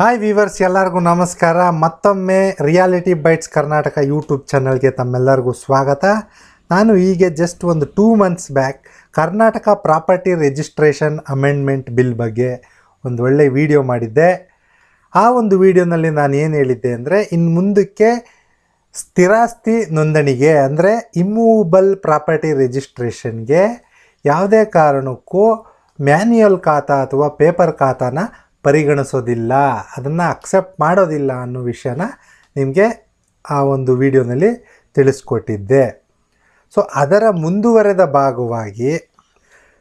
hi viewers ಎಲ್ಲರಿಗೂ ನಮಸ್ಕಾರ ಮತ್ತೊಮ್ಮೆ ರಿಯಾಲಿಟಿ ಬೈಟ್ಸ್ ಕರ್ನಾಟಕ ಯೂಟ್ಯೂಬ್ ಚಾನಲ್ಗೆ ತಮ್ಮೆಲ್ಲರಿಗೂ ಸ್ವಾಗತ ನಾನು ಹೀಗೆ ಜಸ್ಟ್ ಒಂದು two months back Karnataka property registration amendment bill ಬಗ್ಗೆ ಒಂದು ಒಳ್ಳೆ ವಿಡಿಯೋ ಮಾಡಿದ್ದೆ ಆ ಒಂದು ವಿಡಿಯೋನಲ್ಲಿ ನಾನು ಏನು ಹೇಳಿದ್ದೆ ಅಂದರೆ ಇನ್ನು ಮುಂದಕ್ಕೆ ಸ್ಥಿರಾಸ್ತಿ ನೋಂದಣಿಗೆ ಅಂದರೆ ಇಮ್ಮೂವಬಲ್ ಪ್ರಾಪರ್ಟಿ ರಿಜಿಸ್ಟ್ರೇಷನ್ಗೆ ಯಾವುದೇ ಕಾರಣಕ್ಕೂ ಮ್ಯಾನ್ಯುಯಲ್ ಖಾತಾ ಅಥವಾ ಪೇಪರ್ ಖಾತಾನ ಪರಿಗಣಿಸೋದಿಲ್ಲ ಅದನ್ನು ಅಕ್ಸೆಪ್ಟ್ ಮಾಡೋದಿಲ್ಲ ಅನ್ನೋ ವಿಷಯನ ನಿಮಗೆ ಆ ಒಂದು ವಿಡಿಯೋನಲ್ಲಿ ತಿಳಿಸ್ಕೊಟ್ಟಿದ್ದೆ ಸೊ ಅದರ ಮುಂದುವರೆದ ಭಾಗವಾಗಿ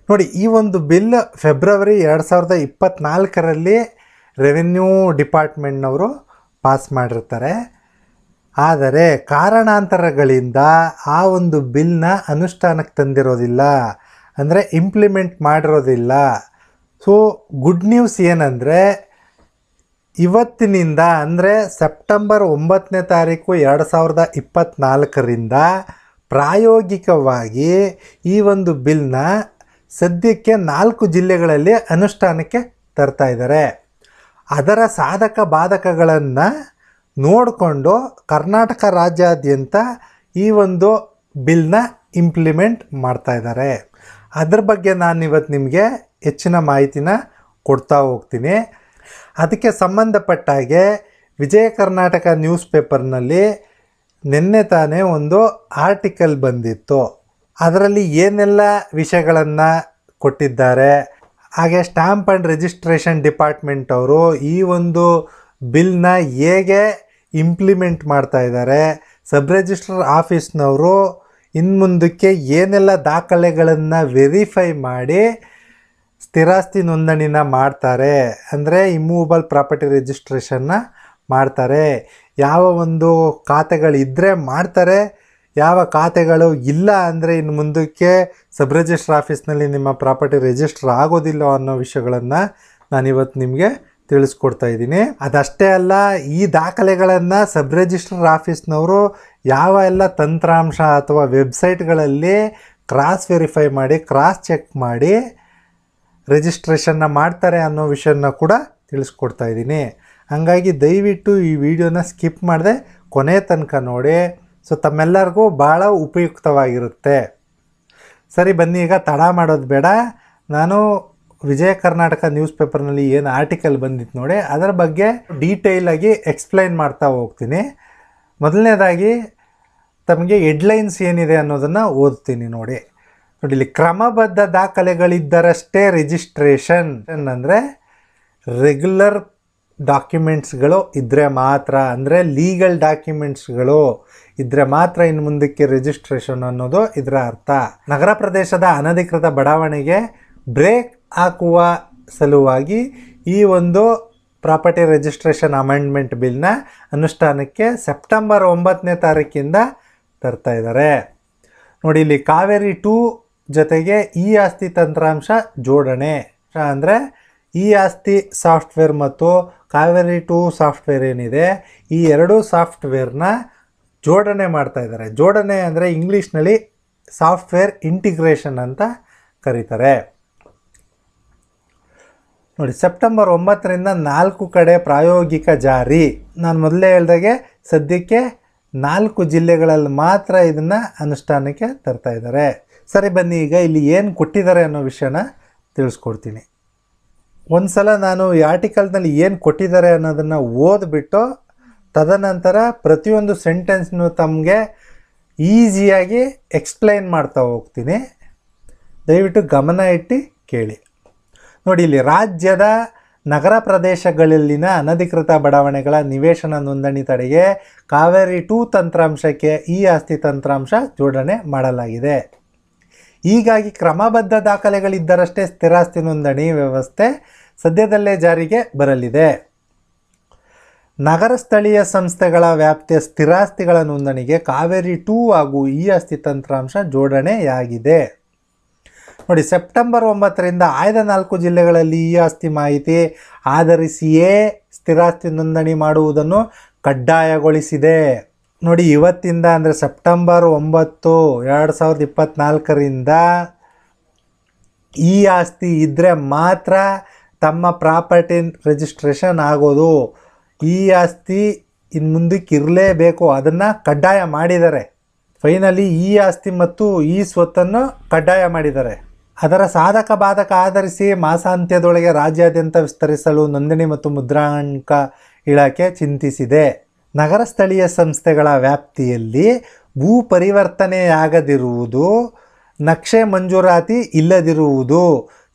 ನೋಡಿ ಈ ಒಂದು ಬಿಲ್ ಫೆಬ್ರವರಿ ಎರಡು ಸಾವಿರದ ಇಪ್ಪತ್ತ್ನಾಲ್ಕರಲ್ಲಿ ರೆವಿನ್ಯೂ ಡಿಪಾರ್ಟ್ಮೆಂಟ್ನವರು ಪಾಸ್ ಮಾಡಿರ್ತಾರೆ ಆದರೆ ಕಾರಣಾಂತರಗಳಿಂದ ಆ ಒಂದು ಬಿಲ್ನ ಅನುಷ್ಠಾನಕ್ಕೆ ತಂದಿರೋದಿಲ್ಲ ಅಂದರೆ ಇಂಪ್ಲಿಮೆಂಟ್ ಮಾಡಿರೋದಿಲ್ಲ ಸೊ ಗುಡ್ ನ್ಯೂಸ್ ಏನಂದರೆ ಇವತ್ತಿನಿಂದ ಅಂದರೆ ಸೆಪ್ಟೆಂಬರ್ ಒಂಬತ್ತನೇ ತಾರೀಕು ಎರಡು ಸಾವಿರದ ಇಪ್ಪತ್ತ್ನಾಲ್ಕರಿಂದ ಪ್ರಾಯೋಗಿಕವಾಗಿ ಈ ಒಂದು ಬಿಲ್ನ ಸದ್ಯಕ್ಕೆ ನಾಲ್ಕು ಜಿಲ್ಲೆಗಳಲ್ಲಿ ಅನುಷ್ಠಾನಕ್ಕೆ ತರ್ತಾ ಇದ್ದಾರೆ ಅದರ ಸಾಧಕ ಬಾಧಕಗಳನ್ನು ನೋಡಿಕೊಂಡು ಕರ್ನಾಟಕ ರಾಜ್ಯಾದ್ಯಂತ ಈ ಒಂದು ಬಿಲ್ನ ಇಂಪ್ಲಿಮೆಂಟ್ ಮಾಡ್ತಾ ಇದ್ದಾರೆ ಅದ್ರ ಬಗ್ಗೆ ನಾನು ಇವತ್ತು ನಿಮಗೆ ಹೆಚ್ಚಿನ ಮಾಹಿತಿನ ಕೊಡ್ತಾ ಹೋಗ್ತೀನಿ ಅದಕ್ಕೆ ಸಂಬಂಧಪಟ್ಟ ಹಾಗೆ ವಿಜಯ ಕರ್ನಾಟಕ ನ್ಯೂಸ್ ಪೇಪರ್ನಲ್ಲಿ ನಿನ್ನೆ ತಾನೇ ಒಂದು ಆರ್ಟಿಕಲ್ ಬಂದಿತ್ತು ಅದರಲ್ಲಿ ಏನೆಲ್ಲ ವಿಷಯಗಳನ್ನು ಕೊಟ್ಟಿದ್ದಾರೆ ಹಾಗೆ ಸ್ಟ್ಯಾಂಪ್ ಆ್ಯಂಡ್ ರಿಜಿಸ್ಟ್ರೇಷನ್ ಡಿಪಾರ್ಟ್ಮೆಂಟ್ ಅವರು ಈ ಒಂದು ಬಿಲ್ನ ಹೇಗೆ ಇಂಪ್ಲಿಮೆಂಟ್ ಮಾಡ್ತಾ ಇದ್ದಾರೆ ಸಬ್ ರಿಜಿಸ್ಟ್ರರ್ ಆಫೀಸ್ನವರು ಇನ್ನು ಮುಂದಕ್ಕೆ ಏನೆಲ್ಲ ದಾಖಲೆಗಳನ್ನು ವೆರಿಫೈ ಮಾಡಿ ಸ್ಥಿರಾಸ್ತಿ ನೋಂದಣಿನ ಮಾಡ್ತಾರೆ ಅಂದರೆ ಇಮ್ಮೂವಬಲ್ ಪ್ರಾಪರ್ಟಿ ರಿಜಿಸ್ಟ್ರೇಷನ್ನ ಮಾಡ್ತಾರೆ ಯಾವ ಒಂದು ಖಾತೆಗಳಿದ್ದರೆ ಮಾಡ್ತಾರೆ ಯಾವ ಖಾತೆಗಳು ಇಲ್ಲ ಅಂದರೆ ಇನ್ನು ಮುಂದಕ್ಕೆ ಸಬ್ ರಿಜಿಸ್ಟ್ರ್ ಆಫೀಸ್ನಲ್ಲಿ ನಿಮ್ಮ ಪ್ರಾಪರ್ಟಿ ರಿಜಿಸ್ಟರ್ ಆಗೋದಿಲ್ಲ ಅನ್ನೋ ವಿಷಯಗಳನ್ನು ನಾನಿವತ್ತು ನಿಮಗೆ ತಿಳಿಸ್ಕೊಡ್ತಾ ಇದ್ದೀನಿ ಅದಷ್ಟೇ ಅಲ್ಲ ಈ ದಾಖಲೆಗಳನ್ನು ಸಬ್ ರಿಜಿಸ್ಟ್ರ್ ಆಫೀಸ್ನವರು ಯಾವ ಎಲ್ಲ ತಂತ್ರಾಂಶ ಅಥವಾ ವೆಬ್ಸೈಟ್ಗಳಲ್ಲಿ ಕ್ರಾಸ್ ವೆರಿಫೈ ಮಾಡಿ ಕ್ರಾಸ್ ಚೆಕ್ ಮಾಡಿ ರಿಜಿಸ್ಟ್ರೇಷನ್ನ ಮಾಡ್ತಾರೆ ಅನ್ನೋ ವಿಷಯನ ಕೂಡ ತಿಳಿಸ್ಕೊಡ್ತಾ ಇದ್ದೀನಿ ಹಾಗಾಗಿ ದಯವಿಟ್ಟು ಈ ವಿಡಿಯೋನ ಸ್ಕಿಪ್ ಮಾಡದೆ ಕೊನೆ ತನಕ ನೋಡಿ ಸೊ ತಮ್ಮೆಲ್ಲರಿಗೂ ಭಾಳ ಉಪಯುಕ್ತವಾಗಿರುತ್ತೆ ಸರಿ ಬನ್ನಿ ಈಗ ತಡ ಮಾಡೋದು ಬೇಡ ನಾನು ವಿಜಯ ಕರ್ನಾಟಕ ನ್ಯೂಸ್ ಪೇಪರ್ನಲ್ಲಿ ಏನು ಆರ್ಟಿಕಲ್ ಬಂದಿತ್ತು ನೋಡಿ ಅದರ ಬಗ್ಗೆ ಡೀಟೇಲಾಗಿ ಎಕ್ಸ್ಪ್ಲೈನ್ ಮಾಡ್ತಾ ಹೋಗ್ತೀನಿ ಮೊದಲನೇದಾಗಿ ತಮಗೆ ಹೆಡ್ಲೈನ್ಸ್ ಏನಿದೆ ಅನ್ನೋದನ್ನು ಓದ್ತೀನಿ ನೋಡಿ ನೋಡಿ ಇಲ್ಲಿ ಕ್ರಮಬದ್ಧ ದಾಖಲೆಗಳಿದ್ದರಷ್ಟೇ ರಿಜಿಸ್ಟ್ರೇಷನ್ ಅಂದರೆ ರೆಗ್ಯುಲರ್ ಡಾಕ್ಯುಮೆಂಟ್ಸ್ಗಳು ಇದ್ದರೆ ಮಾತ್ರ ಅಂದರೆ ಲೀಗಲ್ ಡಾಕ್ಯುಮೆಂಟ್ಸ್ಗಳು ಇದ್ದರೆ ಮಾತ್ರ ಇನ್ನು ಮುಂದಕ್ಕೆ ರಿಜಿಸ್ಟ್ರೇಷನ್ ಅನ್ನೋದು ಇದರ ಅರ್ಥ ನಗರ ಪ್ರದೇಶದ ಅನಧಿಕೃತ ಬಡಾವಣೆಗೆ ಬ್ರೇಕ್ ಹಾಕುವ ಸಲುವಾಗಿ ಈ ಒಂದು ಪ್ರಾಪರ್ಟಿ ರಿಜಿಸ್ಟ್ರೇಷನ್ ಅಮೆಂಡ್ಮೆಂಟ್ ಬಿಲ್ನ ಅನುಷ್ಠಾನಕ್ಕೆ ಸೆಪ್ಟೆಂಬರ್ ಒಂಬತ್ತನೇ ತಾರೀಕಿಂದ ತರ್ತಾ ಇದ್ದಾರೆ ನೋಡಿ ಇಲ್ಲಿ ಕಾವೇರಿ ಟೂ ಜೊತೆಗೆ ಈ ಆಸ್ತಿ ತಂತ್ರಾಂಶ ಜೋಡಣೆ ಅಂದರೆ ಈ ಆಸ್ತಿ ಸಾಫ್ಟ್ವೇರ್ ಮತ್ತು ಕಾವೇರಿ ಟು ಸಾಫ್ಟ್ವೇರ್ ಏನಿದೆ ಈ ಎರಡೂ ಸಾಫ್ಟ್ವೇರ್ನ ಜೋಡಣೆ ಮಾಡ್ತಾ ಇದ್ದಾರೆ ಜೋಡಣೆ ಅಂದರೆ ಇಂಗ್ಲೀಷ್ನಲ್ಲಿ ಸಾಫ್ಟ್ವೇರ್ ಇಂಟಿಗ್ರೇಷನ್ ಅಂತ ಕರೀತಾರೆ ನೋಡಿ ಸೆಪ್ಟೆಂಬರ್ ಒಂಬತ್ತರಿಂದ ನಾಲ್ಕು ಕಡೆ ಪ್ರಾಯೋಗಿಕ ಜಾರಿ ನಾನು ಮೊದಲೇ ಹೇಳ್ದಾಗೆ ಸದ್ಯಕ್ಕೆ ನಾಲ್ಕು ಜಿಲ್ಲೆಗಳಲ್ಲಿ ಮಾತ್ರ ಇದನ್ನು ಅನುಷ್ಠಾನಕ್ಕೆ ತರ್ತಾ ಇದ್ದಾರೆ ಸರಿ ಬನ್ನಿ ಈಗ ಇಲ್ಲಿ ಏನು ಕೊಟ್ಟಿದ್ದಾರೆ ಅನ್ನೋ ವಿಷಯನ ತಿಳಿಸ್ಕೊಡ್ತೀನಿ ಒಂದು ಸಲ ನಾನು ಈ ಆರ್ಟಿಕಲ್ನಲ್ಲಿ ಏನು ಕೊಟ್ಟಿದ್ದಾರೆ ಅನ್ನೋದನ್ನು ಓದ್ಬಿಟ್ಟು ತದನಂತರ ಪ್ರತಿಯೊಂದು ಸೆಂಟೆನ್ಸ್ನು ತಮಗೆ ಈಸಿಯಾಗಿ ಎಕ್ಸ್ಪ್ಲೈನ್ ಮಾಡ್ತಾ ಹೋಗ್ತೀನಿ ದಯವಿಟ್ಟು ಗಮನ ಇಟ್ಟು ಕೇಳಿ ನೋಡಿ ಇಲ್ಲಿ ರಾಜ್ಯದ ನಗರ ಪ್ರದೇಶಗಳಲ್ಲಿನ ಅನಧಿಕೃತ ಬಡಾವಣೆಗಳ ನಿವೇಶನ ನೋಂದಣಿ ತಡೆಗೆ ಕಾವೇರಿ ಟೂ ತಂತ್ರಾಂಶಕ್ಕೆ ಈ ಆಸ್ತಿ ತಂತ್ರಾಂಶ ಜೋಡಣೆ ಮಾಡಲಾಗಿದೆ ಹೀಗಾಗಿ ಕ್ರಮಬದ್ಧ ದಾಖಲೆಗಳಿದ್ದರಷ್ಟೇ ಸ್ಥಿರಾಸ್ತಿ ನೋಂದಣಿ ವ್ಯವಸ್ಥೆ ಸದ್ಯದಲ್ಲೇ ಜಾರಿಗೆ ಬರಲಿದೆ ನಗರ ಸ್ಥಳೀಯ ಸಂಸ್ಥೆಗಳ ವ್ಯಾಪ್ತಿಯ ಸ್ಥಿರಾಸ್ತಿಗಳ ನೋಂದಣಿಗೆ ಕಾವೇರಿ ಟೂ ಹಾಗೂ ಇ ಆಸ್ತಿ ತಂತ್ರಾಂಶ ಜೋಡಣೆಯಾಗಿದೆ ನೋಡಿ ಸೆಪ್ಟೆಂಬರ್ ಒಂಬತ್ತರಿಂದ ಆಯ್ದ ನಾಲ್ಕು ಜಿಲ್ಲೆಗಳಲ್ಲಿ ಈ ಆಸ್ತಿ ಮಾಹಿತಿ ಆಧರಿಸಿಯೇ ಸ್ಥಿರಾಸ್ತಿ ನೋಂದಣಿ ಮಾಡುವುದನ್ನು ಕಡ್ಡಾಯಗೊಳಿಸಿದೆ ನೋಡಿ ಇವತ್ತಿಂದ ಅಂದರೆ ಸೆಪ್ಟೆಂಬರ್ ಒಂಬತ್ತು ಎರಡು ಸಾವಿರದ ಇಪ್ಪತ್ತ್ನಾಲ್ಕರಿಂದ ಈ ಆಸ್ತಿ ಇದ್ದರೆ ಮಾತ್ರ ತಮ್ಮ ಪ್ರಾಪರ್ಟಿ ರಿಜಿಸ್ಟ್ರೇಷನ್ ಆಗೋದು ಈ ಆಸ್ತಿ ಇನ್ನು ಮುಂದಕ್ಕೆ ಇರಲೇಬೇಕು ಅದನ್ನು ಕಡ್ಡಾಯ ಮಾಡಿದ್ದಾರೆ ಫೈನಲಿ ಈ ಆಸ್ತಿ ಮತ್ತು ಈ ಸ್ವತ್ತನ್ನು ಕಡ್ಡಾಯ ಮಾಡಿದ್ದಾರೆ ಅದರ ಸಾಧಕ ಬಾಧಕ ಆಧರಿಸಿ ಮಾಸಾಂತ್ಯದೊಳಗೆ ರಾಜ್ಯಾದ್ಯಂತ ವಿಸ್ತರಿಸಲು ನೋಂದಣಿ ಮತ್ತು ಮುದ್ರಾಂಕ ಇಲಾಖೆ ಚಿಂತಿಸಿದೆ ನಗರ ಸ್ಥಳೀಯ ಸಂಸ್ಥೆಗಳ ವ್ಯಾಪ್ತಿಯಲ್ಲಿ ಭೂ ಪರಿವರ್ತನೆಯಾಗದಿರುವುದು ನಕ್ಷೆ ಮಂಜೂರಾತಿ ಇಲ್ಲದಿರುವುದು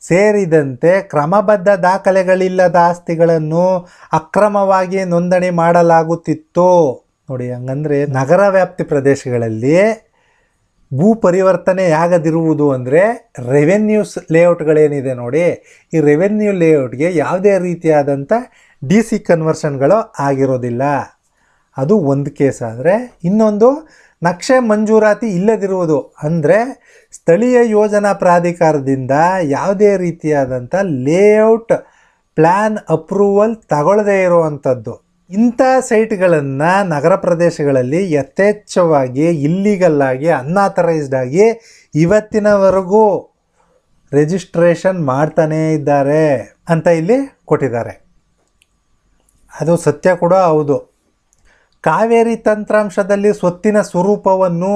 ಸೇರಿದಂತೆ ಕ್ರಮಬದ್ಧ ದಾಖಲೆಗಳಿಲ್ಲದ ಆಸ್ತಿಗಳನ್ನು ಅಕ್ರಮವಾಗಿ ನೋಂದಣಿ ಮಾಡಲಾಗುತ್ತಿತ್ತು ನೋಡಿ ಹಂಗಂದರೆ ನಗರ ವ್ಯಾಪ್ತಿ ಪ್ರದೇಶಗಳಲ್ಲಿ ಭೂ ಪರಿವರ್ತನೆಯಾಗದಿರುವುದು ಅಂದರೆ ರೆವೆನ್ಯೂಸ್ ಲೇಔಟ್ಗಳೇನಿದೆ ನೋಡಿ ಈ ರೆವೆನ್ಯೂ ಲೇಔಟ್ಗೆ ಯಾವುದೇ ರೀತಿಯಾದಂಥ ಡಿ ಸಿ ಕನ್ವರ್ಷನ್ಗಳು ಆಗಿರೋದಿಲ್ಲ ಅದು ಒಂದು ಕೇಸ್ ಆದರೆ ಇನ್ನೊಂದು ನಕ್ಷೆ ಮಂಜೂರಾತಿ ಇಲ್ಲದಿರುವುದು ಅಂದರೆ ಸ್ಥಳೀಯ ಯೋಜನಾ ಪ್ರಾಧಿಕಾರದಿಂದ ಯಾವುದೇ ರೀತಿಯಾದಂಥ ಲೇಔಟ್ ಪ್ಲ್ಯಾನ್ ಅಪ್ರೂವಲ್ ತಗೊಳ್ಳದೇ ಇರುವಂಥದ್ದು ಇಂಥ ಸೈಟ್ಗಳನ್ನು ನಗರ ಪ್ರದೇಶಗಳಲ್ಲಿ ಯಥೇಚ್ಛವಾಗಿ ಇಲ್ಲಿಗಲ್ಲಾಗಿ ಅನ್ಆಥರೈಸ್ಡ್ ಆಗಿ ಇವತ್ತಿನವರೆಗೂ ರಿಜಿಸ್ಟ್ರೇಷನ್ ಮಾಡ್ತಾನೇ ಇದ್ದಾರೆ ಅಂತ ಇಲ್ಲಿ ಕೊಟ್ಟಿದ್ದಾರೆ ಅದು ಸತ್ಯ ಕೂಡ ಹೌದು ಕಾವೇರಿ ತಂತ್ರಾಂಶದಲ್ಲಿ ಸ್ವತ್ತಿನ ಸ್ವರೂಪವನ್ನು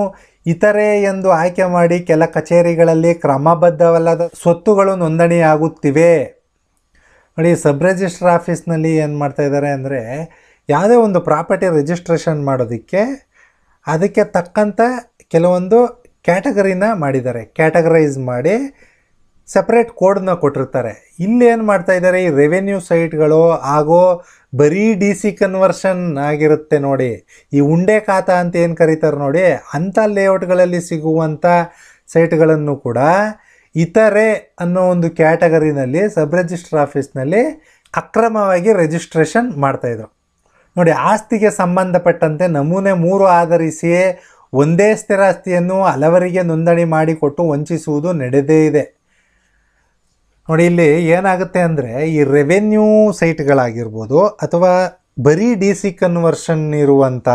ಇತರೆ ಎಂದು ಆಯ್ಕೆ ಮಾಡಿ ಕೆಲ ಕಚೇರಿಗಳಲ್ಲಿ ಕ್ರಮಬದ್ಧವಲ್ಲದ ಸ್ವತ್ತುಗಳು ನೋಂದಣಿಯಾಗುತ್ತಿವೆ ನೋಡಿ ಸಬ್ ರಿಜಿಸ್ಟ್ರ್ ಆಫೀಸ್ನಲ್ಲಿ ಏನು ಮಾಡ್ತಾಯಿದ್ದಾರೆ ಅಂದರೆ ಯಾವುದೇ ಒಂದು ಪ್ರಾಪರ್ಟಿ ರಿಜಿಸ್ಟ್ರೇಷನ್ ಮಾಡೋದಕ್ಕೆ ಅದಕ್ಕೆ ತಕ್ಕಂಥ ಕೆಲವೊಂದು ಕ್ಯಾಟಗರಿನ ಮಾಡಿದ್ದಾರೆ ಕ್ಯಾಟಗರೈಸ್ ಮಾಡಿ ಸಪ್ರೇಟ್ ಕೋಡನ್ನ ಕೊಟ್ಟಿರ್ತಾರೆ ಇಲ್ಲೇನು ಮಾಡ್ತಾ ಇದ್ದಾರೆ ಈ ರೆವೆನ್ಯೂ ಸೈಟ್ಗಳು ಹಾಗೂ ಬರೀ ಡಿ ಸಿ ಕನ್ವರ್ಷನ್ ಆಗಿರುತ್ತೆ ನೋಡಿ ಈ ಉಂಡೆ ಖಾತಾ ಅಂತ ಏನು ಕರೀತಾರೆ ನೋಡಿ ಅಂಥ ಲೇಔಟ್ಗಳಲ್ಲಿ ಸಿಗುವಂಥ ಸೈಟ್ಗಳನ್ನು ಕೂಡ ಇತರೆ ಅನ್ನೋ ಒಂದು ಕ್ಯಾಟಗರಿನಲ್ಲಿ ಸಬ್ ರಿಜಿಸ್ಟರ್ ಆಫೀಸ್ನಲ್ಲಿ ಅಕ್ರಮವಾಗಿ ರಿಜಿಸ್ಟ್ರೇಷನ್ ಮಾಡ್ತಾಯಿದ್ರು ನೋಡಿ ಆಸ್ತಿಗೆ ಸಂಬಂಧಪಟ್ಟಂತೆ ನಮೂನೆ ಮೂರು ಆಧರಿಸಿ ಒಂದೇ ಸ್ಥಿರಾಸ್ತಿಯನ್ನು ಹಲವರಿಗೆ ನೋಂದಣಿ ಮಾಡಿಕೊಟ್ಟು ವಂಚಿಸುವುದು ನಡೆದೇ ಇದೆ ನೋಡಿ ಇಲ್ಲಿ ಏನಾಗುತ್ತೆ ಅಂದರೆ ಈ ರೆವೆನ್ಯೂ ಸೈಟ್ಗಳಾಗಿರ್ಬೋದು ಅಥವಾ ಬರೀ ಡಿ ಸಿ ಕನ್ವರ್ಷನ್ ಇರುವಂಥ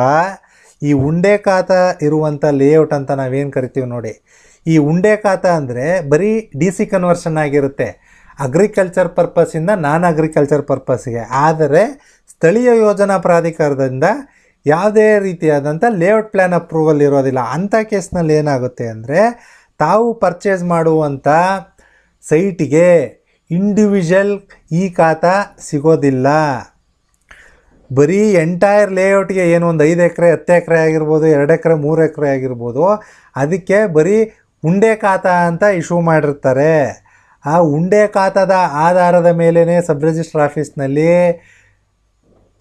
ಈ ಉಂಡೆ ಖಾತ ಇರುವಂಥ ಲೇಔಟ್ ಅಂತ ನಾವೇನು ಕರಿತೀವಿ ನೋಡಿ ಈ ಉಂಡೆ ಖಾತ ಅಂದರೆ ಬರೀ ಡಿ ಸಿ ಕನ್ವರ್ಷನ್ ಆಗಿರುತ್ತೆ ಅಗ್ರಿಕಲ್ಚರ್ ಪರ್ಪಸ್ಸಿಂದ ನಾನ್ ಅಗ್ರಿಕಲ್ಚರ್ ಪರ್ಪಸ್ಗೆ ಆದರೆ ಸ್ಥಳೀಯ ಯೋಜನಾ ಪ್ರಾಧಿಕಾರದಿಂದ ಯಾವುದೇ ರೀತಿಯಾದಂಥ ಲೇಔಟ್ ಪ್ಲ್ಯಾನ್ ಅಪ್ರೂವಲ್ ಇರೋದಿಲ್ಲ ಅಂಥ ಕೇಸ್ನಲ್ಲಿ ಏನಾಗುತ್ತೆ ಅಂದರೆ ತಾವು ಪರ್ಚೇಸ್ ಮಾಡುವಂಥ ಸೈಟಿಗೆ ಇಂಡಿವಿಜುವಲ್ ಈ ಖಾತಾ ಸಿಗೋದಿಲ್ಲ ಬರೀ ಎಂಟೈರ್ ಲೇಔಟ್ಗೆ ಏನು ಒಂದು ಐದು ಎಕರೆ ಹತ್ತು ಎಕರೆ ಆಗಿರ್ಬೋದು ಎರಡು ಎಕರೆ ಮೂರು ಎಕರೆ ಆಗಿರ್ಬೋದು ಅದಕ್ಕೆ ಬರೀ ಉಂಡೆ ಖಾತಾ ಅಂತ ಇಶ್ಯೂ ಮಾಡಿರ್ತಾರೆ ಆ ಉಂಡೆ ಖಾತದ ಆಧಾರದ ಮೇಲೇ ಸಬ್ ರಿಜಿಸ್ಟರ್ ಆಫೀಸ್ನಲ್ಲಿ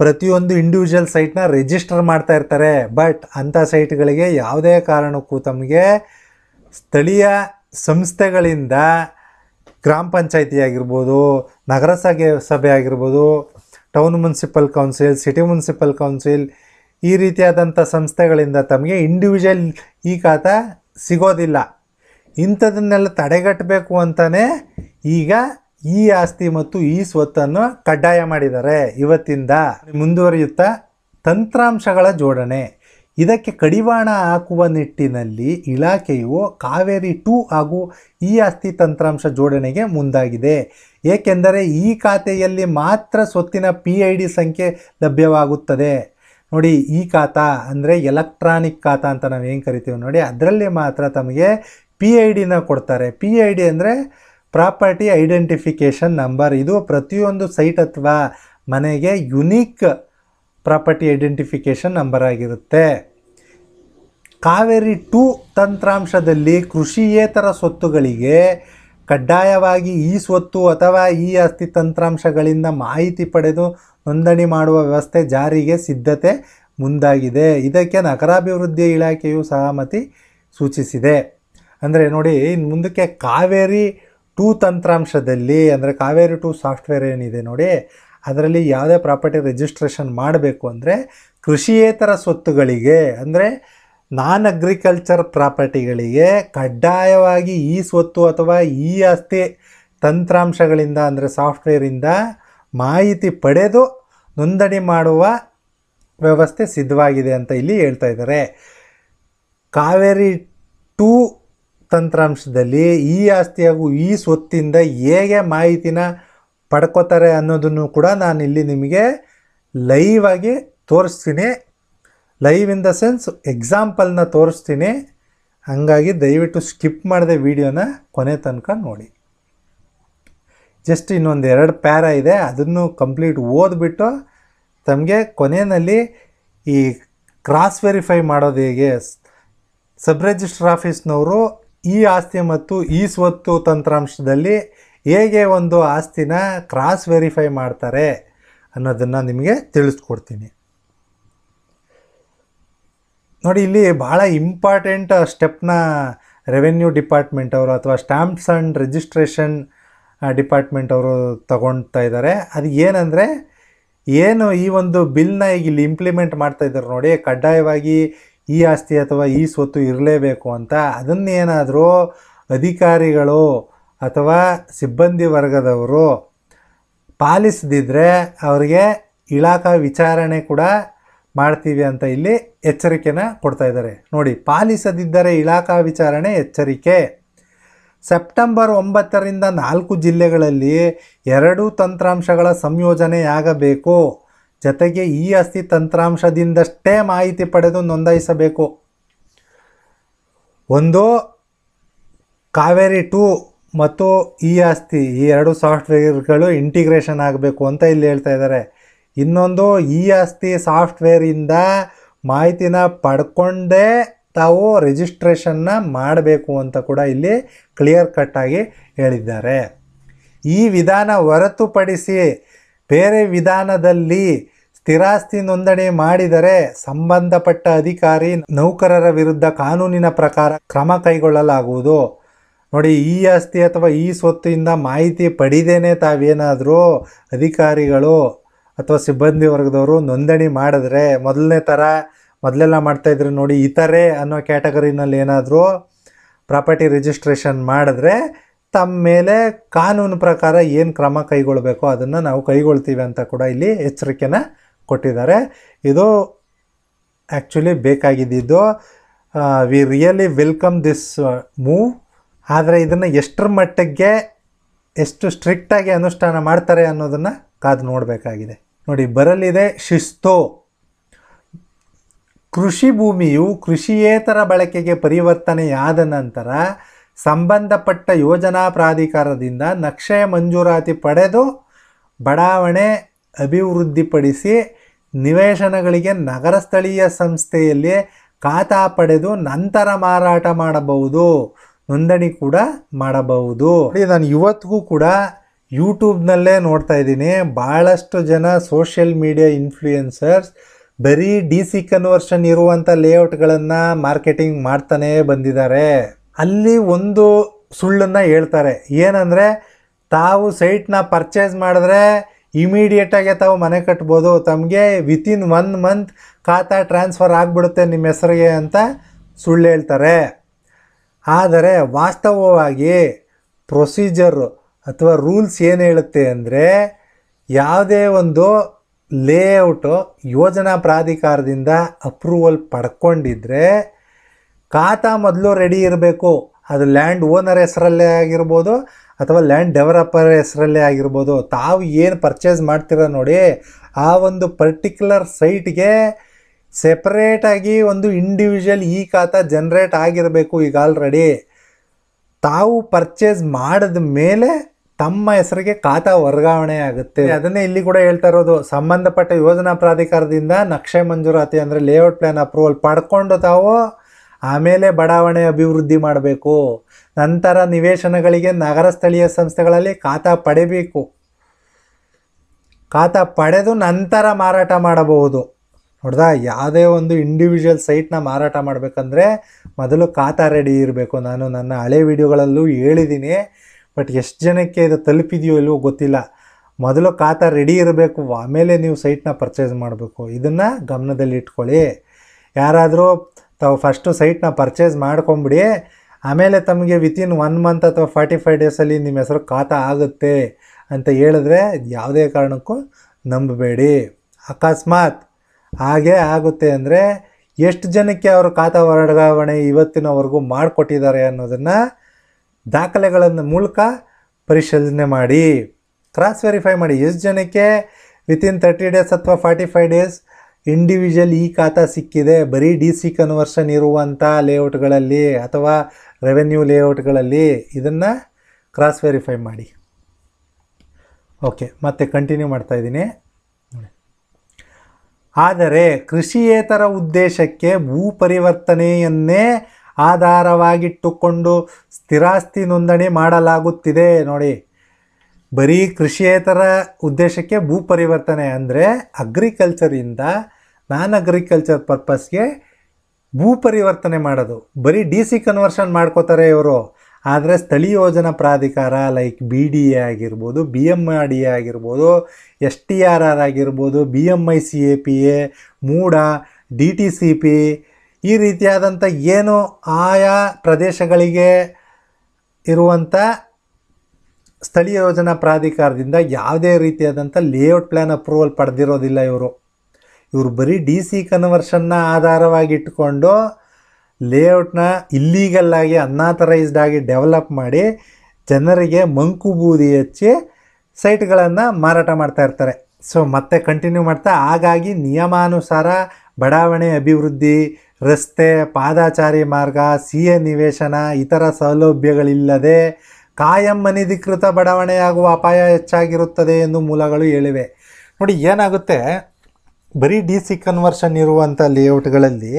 ಪ್ರತಿಯೊಂದು ಇಂಡಿವಿಜುವಲ್ ಸೈಟ್ನ ರಿಜಿಸ್ಟರ್ ಮಾಡ್ತಾ ಇರ್ತಾರೆ ಬಟ್ ಅಂಥ ಸೈಟ್ಗಳಿಗೆ ಯಾವುದೇ ಕಾರಣಕ್ಕೂ ತಮಗೆ ಸ್ಥಳೀಯ ಸಂಸ್ಥೆಗಳಿಂದ ಗ್ರಾಮ ಪಂಚಾಯತಿ ಆಗಿರ್ಬೋದು ನಗರಸಭೆ ಸಭೆ ಸಭೆ ಆಗಿರ್ಬೋದು town municipal council city municipal council ಈ ರೀತಿಯಾದಂಥ ಸಂಸ್ಥೆಗಳಿಂದ ತಮಗೆ ಇಂಡಿವಿಜುವಲ್ ಈ ಖಾತ ಸಿಗೋದಿಲ್ಲ ಇಂಥದನ್ನೆಲ್ಲ ತಡೆಗಟ್ಟಬೇಕು ಅಂತಲೇ ಈಗ ಈ ಆಸ್ತಿ ಮತ್ತು ಈ ಸ್ವತ್ತನ್ನು ಕಡ್ಡಾಯ ಮಾಡಿದ್ದಾರೆ ಇವತ್ತಿಂದ ಮುಂದುವರಿಯುತ್ತಾ ತಂತ್ರಾಂಶಗಳ ಜೋಡಣೆ ಇದಕ್ಕೆ ಕಡಿವಾಣ ಹಾಕುವ ನಿಟ್ಟಿನಲ್ಲಿ ಇಲಾಖೆಯು ಕಾವೇರಿ ಟೂ ಹಾಗೂ ಇ ಆಸ್ತಿ ತಂತ್ರಾಂಶ ಜೋಡಣೆಗೆ ಮುಂದಾಗಿದೆ ಏಕೆಂದರೆ ಈ ಖಾತೆಯಲ್ಲಿ ಮಾತ್ರ ಸ್ವತ್ತಿನ ಪಿ ಐ ಡಿ ಸಂಖ್ಯೆ ಲಭ್ಯವಾಗುತ್ತದೆ ನೋಡಿ ಈ ಖಾತಾ ಅಂದರೆ ಎಲೆಕ್ಟ್ರಾನಿಕ್ ಖಾತಾ ಅಂತ ನಾವು ಏನು ಕರಿತೀವಿ ನೋಡಿ ಅದರಲ್ಲಿ ಮಾತ್ರ ತಮಗೆ ಪಿ ಐ ಡಿನ ಕೊಡ್ತಾರೆ ಪಿ ಐ ಡಿ ಅಂದರೆ ಪ್ರಾಪರ್ಟಿ ಐಡೆಂಟಿಫಿಕೇಷನ್ ನಂಬರ್ ಇದು ಪ್ರತಿಯೊಂದು ಸೈಟ್ ಅಥವಾ ಮನೆಗೆ ಯುನೀಕ್ ಪ್ರಾಪರ್ಟಿ ಐಡೆಂಟಿಫಿಕೇಷನ್ ನಂಬರ್ ಆಗಿರುತ್ತೆ ಕಾವೇರಿ ಟೂ ತಂತ್ರಾಂಶದಲ್ಲಿ ಕೃಷಿಯೇತರ ಸ್ವತ್ತುಗಳಿಗೆ ಕಡ್ಡಾಯವಾಗಿ ಈ ಸ್ವತ್ತು ಅಥವಾ ಈ ಆಸ್ತಿ ತಂತ್ರಾಂಶಗಳಿಂದ ಮಾಹಿತಿ ಪಡೆದು ನೋಂದಣಿ ಮಾಡುವ ವ್ಯವಸ್ಥೆ ಜಾರಿಗೆ ಸಿದ್ಧತೆ ಮುಂದಾಗಿದೆ ಇದಕ್ಕೆ ನಗರಾಭಿವೃದ್ಧಿ ಇಲಾಖೆಯು ಸಹಮತಿ ಸೂಚಿಸಿದೆ ಅಂದರೆ ನೋಡಿ ಇನ್ನು ಮುಂದಕ್ಕೆ ಕಾವೇರಿ ಟೂ ತಂತ್ರಾಂಶದಲ್ಲಿ ಅಂದರೆ ಕಾವೇರಿ ಟೂ ಸಾಫ್ಟ್ವೇರ್ ಏನಿದೆ ನೋಡಿ ಅದರಲ್ಲಿ ಯಾವುದೇ ಪ್ರಾಪರ್ಟಿ ರಿಜಿಸ್ಟ್ರೇಷನ್ ಮಾಡಬೇಕು ಅಂದರೆ ಕೃಷಿಯೇತರ ಸ್ವತ್ತುಗಳಿಗೆ ಅಂದರೆ ನಾನ್ ಅಗ್ರಿಕಲ್ಚರ್ ಪ್ರಾಪರ್ಟಿಗಳಿಗೆ ಕಡ್ಡಾಯವಾಗಿ ಈ ಸ್ವತ್ತು ಅಥವಾ ಈ ಆಸ್ತಿ ತಂತ್ರಾಂಶಗಳಿಂದ ಅಂದರೆ ಸಾಫ್ಟ್ವೇರಿಂದ ಮಾಹಿತಿ ಪಡೆದು ನೋಂದಣಿ ಮಾಡುವ ವ್ಯವಸ್ಥೆ ಸಿದ್ಧವಾಗಿದೆ ಅಂತ ಇಲ್ಲಿ ಹೇಳ್ತಾ ಇದ್ದಾರೆ ಕಾವೇರಿ ಟೂ ತಂತ್ರಾಂಶದಲ್ಲಿ ಈ ಆಸ್ತಿ ಹಾಗೂ ಈ ಸ್ವತ್ತಿಂದ ಹೇಗೆ ಮಾಹಿತಿನ ಪಡ್ಕೋತಾರೆ ಅನ್ನೋದನ್ನು ಕೂಡ ನಾನು ಇಲ್ಲಿ ನಿಮಗೆ ಲೈವ್ ಆಗಿ ತೋರಿಸ್ತೀನಿ ಲೈವ್ ಇನ್ ದ ಸೆನ್ಸ್ ಎಕ್ಸಾಂಪಲ್ನ ತೋರಿಸ್ತೀನಿ ಹಾಗಾಗಿ ದಯವಿಟ್ಟು ಸ್ಕಿಪ್ ಮಾಡಿದೆ ವೀಡಿಯೋನ ಕೊನೆ ತನಕ ನೋಡಿ ಜಸ್ಟ್ ಇನ್ನೊಂದು ಎರಡು ಪ್ಯಾರ ಇದೆ ಅದನ್ನು ಕಂಪ್ಲೀಟ್ ಓದ್ಬಿಟ್ಟು ತಮಗೆ ಕೊನೆಯಲ್ಲಿ ಈ ಕ್ರಾಸ್ ವೆರಿಫೈ ಮಾಡೋದು ಹೇಗೆ ಸಬ್ ರಿಜಿಸ್ಟರ್ ಆಫೀಸ್ನವರು ಈ ಆಸ್ತಿ ಮತ್ತು ಈ ಸ್ವತ್ತು ತಂತ್ರಾಂಶದಲ್ಲಿ ಹೇಗೆ ಒಂದು ಆಸ್ತಿನ ಕ್ರಾಸ್ ವೆರಿಫೈ ಮಾಡ್ತಾರೆ ಅನ್ನೋದನ್ನು ನಿಮಗೆ ತಿಳಿಸ್ಕೊಡ್ತೀನಿ ನೋಡಿ ಇಲ್ಲಿ ಭಾಳ ಇಂಪಾರ್ಟೆಂಟ್ ಸ್ಟೆಪ್ನ ರೆವೆನ್ಯೂ ಡಿಪಾರ್ಟ್ಮೆಂಟ್ ಅವರು ಅಥವಾ ಸ್ಟ್ಯಾಂಪ್ಸ್ ಆ್ಯಂಡ್ ರಿಜಿಸ್ಟ್ರೇಷನ್ ಡಿಪಾರ್ಟ್ಮೆಂಟ್ ಅವರು ತಗೊಳ್ತಾ ಇದ್ದಾರೆ ಅದು ಏನಂದರೆ ಏನು ಈ ಒಂದು ಬಿಲ್ನ ಈಗ ಇಲ್ಲಿ ಇಂಪ್ಲಿಮೆಂಟ್ ಮಾಡ್ತಾ ಇದ್ದಾರೆ ನೋಡಿ ಕಡ್ಡಾಯವಾಗಿ ಈ ಆಸ್ತಿ ಅಥವಾ ಈ ಸ್ವತ್ತು ಇರಲೇಬೇಕು ಅಂತ ಅದನ್ನೇನಾದರೂ ಅಧಿಕಾರಿಗಳು ಅಥವಾ ಸಿಬ್ಬಂದಿ ವರ್ಗದವರು ಪಾಲಿಸದಿದ್ದರೆ ಅವರಿಗೆ ಇಲಾಖಾ ವಿಚಾರಣೆ ಕೂಡ ಮಾಡ್ತೀವಿ ಅಂತ ಇಲ್ಲಿ ಎಚ್ಚರಿಕೆನ ಕೊಡ್ತಾ ಇದ್ದಾರೆ ನೋಡಿ ಪಾಲಿಸದಿದ್ದರೆ ಇಲಾಖಾ ವಿಚಾರಣೆ ಎಚ್ಚರಿಕೆ ಸೆಪ್ಟೆಂಬರ್ ಒಂಬತ್ತರಿಂದ ನಾಲ್ಕು ಜಿಲ್ಲೆಗಳಲ್ಲಿ ಎರಡು ತಂತ್ರಾಂಶಗಳ ಸಂಯೋಜನೆಯಾಗಬೇಕು ಜೊತೆಗೆ ಈ ಅಸ್ತಿ ತಂತ್ರಾಂಶದಿಂದಷ್ಟೇ ಮಾಹಿತಿ ಪಡೆದು ನೋಂದಾಯಿಸಬೇಕು ಒಂದು ಕಾವೇರಿ ಟು ಮತ್ತು ಈ ಆಸ್ತಿ ಈ ಎರಡು ಸಾಫ್ಟ್ವೇರ್ಗಳು ಇಂಟಿಗ್ರೇಷನ್ ಆಗಬೇಕು ಅಂತ ಇಲ್ಲಿ ಹೇಳ್ತಾ ಇದ್ದಾರೆ ಇನ್ನೊಂದು ಈ ಆಸ್ತಿ ಸಾಫ್ಟ್ವೇರಿಂದ ಮಾಹಿತಿನ ಪಡ್ಕೊಂಡೇ ತಾವು ರಿಜಿಸ್ಟ್ರೇಷನ್ನ ಮಾಡಬೇಕು ಅಂತ ಕೂಡ ಇಲ್ಲಿ ಕ್ಲಿಯರ್ ಕಟ್ಟಾಗಿ ಹೇಳಿದ್ದಾರೆ ಈ ವಿಧಾನ ಹೊರತುಪಡಿಸಿ ಬೇರೆ ವಿಧಾನದಲ್ಲಿ ಸ್ಥಿರಾಸ್ತಿ ನೋಂದಣಿ ಮಾಡಿದರೆ ಸಂಬಂಧಪಟ್ಟ ಅಧಿಕಾರಿ ನೌಕರರ ವಿರುದ್ಧ ಕಾನೂನಿನ ಪ್ರಕಾರ ಕ್ರಮ ಕೈಗೊಳ್ಳಲಾಗುವುದು ನೋಡಿ ಈ ಆಸ್ತಿ ಅಥವಾ ಈ ಸ್ವತ್ತಿಂದ ಮಾಹಿತಿ ಪಡೆದೇನೆ ತಾವೇನಾದರೂ ಅಧಿಕಾರಿಗಳು ಅಥವಾ ಸಿಬ್ಬಂದಿ ವರ್ಗದವರು ನೋಂದಣಿ ಮಾಡಿದ್ರೆ ಮೊದಲನೇ ಥರ ಮೊದಲೆಲ್ಲ ಮಾಡ್ತಾಯಿದ್ರು ನೋಡಿ ಇತರೆ ಅನ್ನೋ ಕ್ಯಾಟಗರಿನಲ್ಲಿ ಏನಾದರೂ ಪ್ರಾಪರ್ಟಿ ರಿಜಿಸ್ಟ್ರೇಷನ್ ಮಾಡಿದ್ರೆ ತಮ್ಮ ಮೇಲೆ ಕಾನೂನು ಪ್ರಕಾರ ಏನು ಕ್ರಮ ಕೈಗೊಳ್ಳಬೇಕು ಅದನ್ನು ನಾವು ಕೈಗೊಳ್ತೀವಿ ಅಂತ ಕೂಡ ಇಲ್ಲಿ ಎಚ್ಚರಿಕೆನ ಕೊಟ್ಟಿದ್ದಾರೆ ಇದು ಆ್ಯಕ್ಚುಲಿ ಬೇಕಾಗಿದ್ದು we really welcome this move ಆದರೆ ಇದನ್ನು ಎಷ್ಟರ ಮಟ್ಟಕ್ಕೆ ಎಷ್ಟು ಸ್ಟ್ರಿಕ್ಟಾಗಿ ಅನುಷ್ಠಾನ ಮಾಡ್ತಾರೆ ಅನ್ನೋದನ್ನು ಕಾದು ನೋಡಬೇಕಾಗಿದೆ ನೋಡಿ ಬರಲಿದೆ ಶಿಸ್ತು ಕೃಷಿ ಭೂಮಿಯು ಕೃಷಿಯೇತರ ಬಳಕೆಗೆ ಪರಿವರ್ತನೆಯಾದ ನಂತರ ಸಂಬಂಧಪಟ್ಟ ಯೋಜನಾ ಪ್ರಾಧಿಕಾರದಿಂದ ನಕ್ಷೆ ಮಂಜೂರಾತಿ ಪಡೆದು ಬಡಾವಣೆ ಅಭಿವೃದ್ಧಿಪಡಿಸಿ ನಿವೇಶನಗಳಿಗೆ ನಗರ ಸ್ಥಳೀಯ ಸಂಸ್ಥೆಯಲ್ಲಿ ಖಾತಾ ಪಡೆದು ನಂತರ ಮಾರಾಟ ಮಾಡಬಹುದು ನೋಂದಣಿ ಕೂಡ ಮಾಡಬಹುದು ನಾನು ಇವತ್ತಿಗೂ ಕೂಡ ಯೂಟ್ಯೂಬ್ನಲ್ಲೇ ನೋಡ್ತಾ ಇದ್ದೀನಿ ಭಾಳಷ್ಟು ಜನ ಸೋಷಿಯಲ್ ಮೀಡಿಯಾ ಇನ್ಫ್ಲೂಯೆನ್ಸರ್ಸ್ ಬರೀ ಡಿ ಸಿ ಕನ್ವರ್ಷನ್ ಇರುವಂಥ ಲೇಔಟ್ಗಳನ್ನು ಮಾರ್ಕೆಟಿಂಗ್ ಮಾಡ್ತಾನೇ ಬಂದಿದ್ದಾರೆ ಅಲ್ಲಿ ಒಂದು ಸುಳ್ಳನ್ನು ಹೇಳ್ತಾರೆ ಏನಂದರೆ ತಾವು ಸೈಟ್ನ ಪರ್ಚೇಸ್ ಮಾಡಿದ್ರೆ ಇಮಿಡಿಯೇಟಾಗೆ ತಾವು ಮನೆ ಕಟ್ಬೋದು ತಮಗೆ within one month khata transfer ಆಗಿಬಿಡುತ್ತೆ ನಿಮ್ಮ ಹೆಸರಿಗೆ ಅಂತ ಸುಳ್ಳು ಹೇಳ್ತಾರೆ ಆದರೆ ವಾಸ್ತವವಾಗಿ ಪ್ರೊಸೀಜರು ಅಥವಾ ರೂಲ್ಸ್ ಏನು ಹೇಳುತ್ತೆ ಅಂದರೆ ಯಾವುದೇ ಒಂದು ಲೇಔಟು ಯೋಜನಾ ಪ್ರಾಧಿಕಾರದಿಂದ ಅಪ್ರೂವಲ್ ಪಡ್ಕೊಂಡಿದ್ದರೆ ಖಾತಾ ಮೊದಲು ರೆಡಿ ಇರಬೇಕು ಅದು ಲ್ಯಾಂಡ್ ಓನರ್ ಹೆಸರಲ್ಲೇ ಆಗಿರ್ಬೋದು ಅಥವಾ ಲ್ಯಾಂಡ್ ಡೆವಲಪರ್ ಹೆಸರಲ್ಲೇ ಆಗಿರ್ಬೋದು ತಾವು ಏನು ಪರ್ಚೇಸ್ ಮಾಡ್ತೀರ ನೋಡಿ ಆ ಒಂದು ಪರ್ಟಿಕ್ಯುಲರ್ ಸೈಟ್ಗೆ ಸೆಪ್ರೇಟಾಗಿ ಒಂದು ಇಂಡಿವಿಜುವಲ್ ಈ ಖಾತಾ ಜನ್ರೇಟ್ ಆಗಿರಬೇಕು ಈಗ ಆಲ್ರೆಡಿ ತಾವು ಪರ್ಚೇಸ್ ಮಾಡಿದ ಮೇಲೆ ತಮ್ಮ ಹೆಸರಿಗೆ ಖಾತಾ ವರ್ಗಾವಣೆ ಆಗುತ್ತೆ ಅದನ್ನೇ ಇಲ್ಲಿ ಕೂಡ ಹೇಳ್ತಾ ಇರೋದು ಸಂಬಂಧಪಟ್ಟ ಯೋಜನಾ ಪ್ರಾಧಿಕಾರದಿಂದ ನಕ್ಷೆ ಮಂಜೂರಾತಿ ಅಂದರೆ ಲೇಔಟ್ ಪ್ಲ್ಯಾನ್ ಅಪ್ರೂವಲ್ ಪಡ್ಕೊಂಡು ತಾವು ಆಮೇಲೆ ಬಡಾವಣೆ ಅಭಿವೃದ್ಧಿ ಮಾಡಬೇಕು ನಂತರ ನಿವೇಶನಗಳಿಗೆ ನಗರ ಸ್ಥಳೀಯ ಸಂಸ್ಥೆಗಳಲ್ಲಿ ಖಾತಾ ಪಡೆಯಬೇಕು ಖಾತಾ ಪಡೆದು ನಂತರ ಮಾರಾಟ ಮಾಡಬಹುದು ನೋಡ್ದಾ ಯಾವುದೇ ಒಂದು ಇಂಡಿವಿಜುವಲ್ ಸೈಟ್ನ ಮಾರಾಟ ಮಾಡಬೇಕಂದ್ರೆ ಮೊದಲು ಖಾತಾ ರೆಡಿ ಇರಬೇಕು ನಾನು ನನ್ನ ಹಳೆ ವಿಡಿಯೋಗಳಲ್ಲೂ ಹೇಳಿದ್ದೀನಿ ಬಟ್ ಎಷ್ಟು ಜನಕ್ಕೆ ಇದು ತಲುಪಿದೆಯೋ ಇಲ್ವೋ ಗೊತ್ತಿಲ್ಲ ಮೊದಲು ಖಾತಾ ರೆಡಿ ಇರಬೇಕು ಆಮೇಲೆ ನೀವು ಸೈಟ್ನ ಪರ್ಚೇಸ್ ಮಾಡಬೇಕು ಇದನ್ನು ಗಮನದಲ್ಲಿ ಇಟ್ಕೊಳ್ಳಿ ಯಾರಾದರೂ ತಾವು ಫಸ್ಟು ಸೈಟ್ನ ಪರ್ಚೇಸ್ ಮಾಡ್ಕೊಂಬಿಡಿ ಆಮೇಲೆ ತಮಗೆ ವಿತಿನ್ ಒನ್ ಮಂತ್ ಅಥವಾ ಫಾರ್ಟಿ ಫೈವ್ ಡೇಸಲ್ಲಿ ನಿಮ್ಮ ಹೆಸರು ಖಾತಾ ಆಗುತ್ತೆ ಅಂತ ಹೇಳಿದ್ರೆ ಯಾವುದೇ ಕಾರಣಕ್ಕೂ ನಂಬಬೇಡಿ ಅಕಸ್ಮಾತ್ ಹಾಗೆ ಆಗುತ್ತೆ ಅಂದರೆ ಎಷ್ಟು ಜನಕ್ಕೆ ಅವರು ಖಾತಾ ವರ್ಗಾವಣೆ ಇವತ್ತಿನವರೆಗೂ ಮಾಡಿಕೊಟ್ಟಿದ್ದಾರೆ ಅನ್ನೋದನ್ನು ದಾಖಲೆಗಳನ್ನು ಮೂಲಕ ಪರಿಶೀಲನೆ ಮಾಡಿ ಕ್ರಾಸ್ ವೆರಿಫೈ ಮಾಡಿ ಎಷ್ಟು ಜನಕ್ಕೆ ವಿತಿನ್ ತರ್ಟಿ ಡೇಸ್ ಅಥವಾ ಫಾರ್ಟಿ ಫೈವ್ ಡೇಸ್ ಇಂಡಿವಿಜುವಲ್ ಈ ಖಾತಾ ಸಿಕ್ಕಿದೆ ಬರೀ ಡಿ ಸಿ ಕನ್ವರ್ಷನ್ ಇರುವಂಥ ಲೇಔಟ್ಗಳಲ್ಲಿ ಅಥವಾ ರೆವೆನ್ಯೂ ಲೇಔಟ್ಗಳಲ್ಲಿ ಇದನ್ನು ಕ್ರಾಸ್ ವೆರಿಫೈ ಮಾಡಿ ಓಕೆ ಮತ್ತೆ ಕಂಟಿನ್ಯೂ ಮಾಡ್ತಾಯಿದ್ದೀನಿ ಆದರೆ ಕೃಷಿಯೇತರ ಉದ್ದೇಶಕ್ಕೆ ಭೂ ಪರಿವರ್ತನೆಯನ್ನೇ ಆಧಾರವಾಗಿಟ್ಟುಕೊಂಡು ಸ್ಥಿರಾಸ್ತಿ ನೋಂದಣಿ ಮಾಡಲಾಗುತ್ತಿದೆ ನೋಡಿ ಬರೀ ಕೃಷಿಯೇತರ ಉದ್ದೇಶಕ್ಕೆ ಭೂ ಪರಿವರ್ತನೆ ಅಂದರೆ ಅಗ್ರಿಕಲ್ಚರಿಂದ ನಾನ್ ಅಗ್ರಿಕಲ್ಚರ್ ಪರ್ಪಸ್ಗೆ ಭೂ ಪರಿವರ್ತನೆ ಮಾಡೋದು ಬರೀ ಡಿ ಸಿ ಕನ್ವರ್ಷನ್ ಮಾಡ್ಕೋತಾರೆ ಇವರು ಆದರೆ ಸ್ಥಳೀಯ ಯೋಜನಾ ಪ್ರಾಧಿಕಾರ ಲೈಕ್ ಬಿ ಡಿ ಎ ಆಗಿರ್ಬೋದು B M R D A ಆಗಿರ್ಬೋದು ಎಸ್ ಟಿ ಆರ್ ಆರ್ ಆಗಿರ್ಬೋದು B M I C A P A MUDA D T C P ಈ ರೀತಿಯಾದಂಥ ಏನು ಆಯಾ ಪ್ರದೇಶಗಳಿಗೆ ಇರುವಂಥ ಸ್ಥಳೀಯ ಯೋಜನಾ ಪ್ರಾಧಿಕಾರದಿಂದ ಯಾವುದೇ ರೀತಿಯಾದಂಥ ಲೇಔಟ್ ಪ್ಲ್ಯಾನ್ ಅಪ್ರೂವಲ್ ಪಡೆದಿರೋದಿಲ್ಲ ಇವರು ಇವರು ಬರೀ ಡಿ ಸಿ ಕನ್ವರ್ಷನ್ನ ಆಧಾರವಾಗಿಟ್ಟುಕೊಂಡು ಲೇಔಟ್ನ ಇಲ್ಲೀಗಲ್ ಆಗಿ ಅನ್ನಾಥರೈಸ್ಡ್ ಆಗಿ ಡೆವಲಪ್ ಮಾಡಿ ಜನರಿಗೆ ಮಂಕು ಬೂದಿ ಹಚ್ಚಿ ಸೈಟ್ಗಳನ್ನು ಮಾರಾಟ ಮಾಡ್ತಾ ಇರ್ತಾರೆ ಸೊ ಮತ್ತೆ ಕಂಟಿನ್ಯೂ ಮಾಡ್ತಾ ಹಾಗಾಗಿ ನಿಯಮಾನುಸಾರ ಬಡಾವಣೆ ಅಭಿವೃದ್ಧಿ ರಸ್ತೆ ಪಾದಾಚಾರಿ ಮಾರ್ಗ ಸಿ ಎ ನಿವೇಶನ ಇತರ ಸೌಲಭ್ಯಗಳಿಲ್ಲದೆ ಕಾಯಂ ಅನಧಿಕೃತ ಬಡಾವಣೆಯಾಗುವ ಅಪಾಯ ಹೆಚ್ಚಾಗಿರುತ್ತದೆ ಎಂದು ಮೂಲಗಳು ಹೇಳಿವೆ ನೋಡಿ ಏನಾಗುತ್ತೆ ಬರೀ ಡಿ ಸಿ ಕನ್ವರ್ಷನ್ ಇರುವಂಥ ಲೇಔಟ್ಗಳಲ್ಲಿ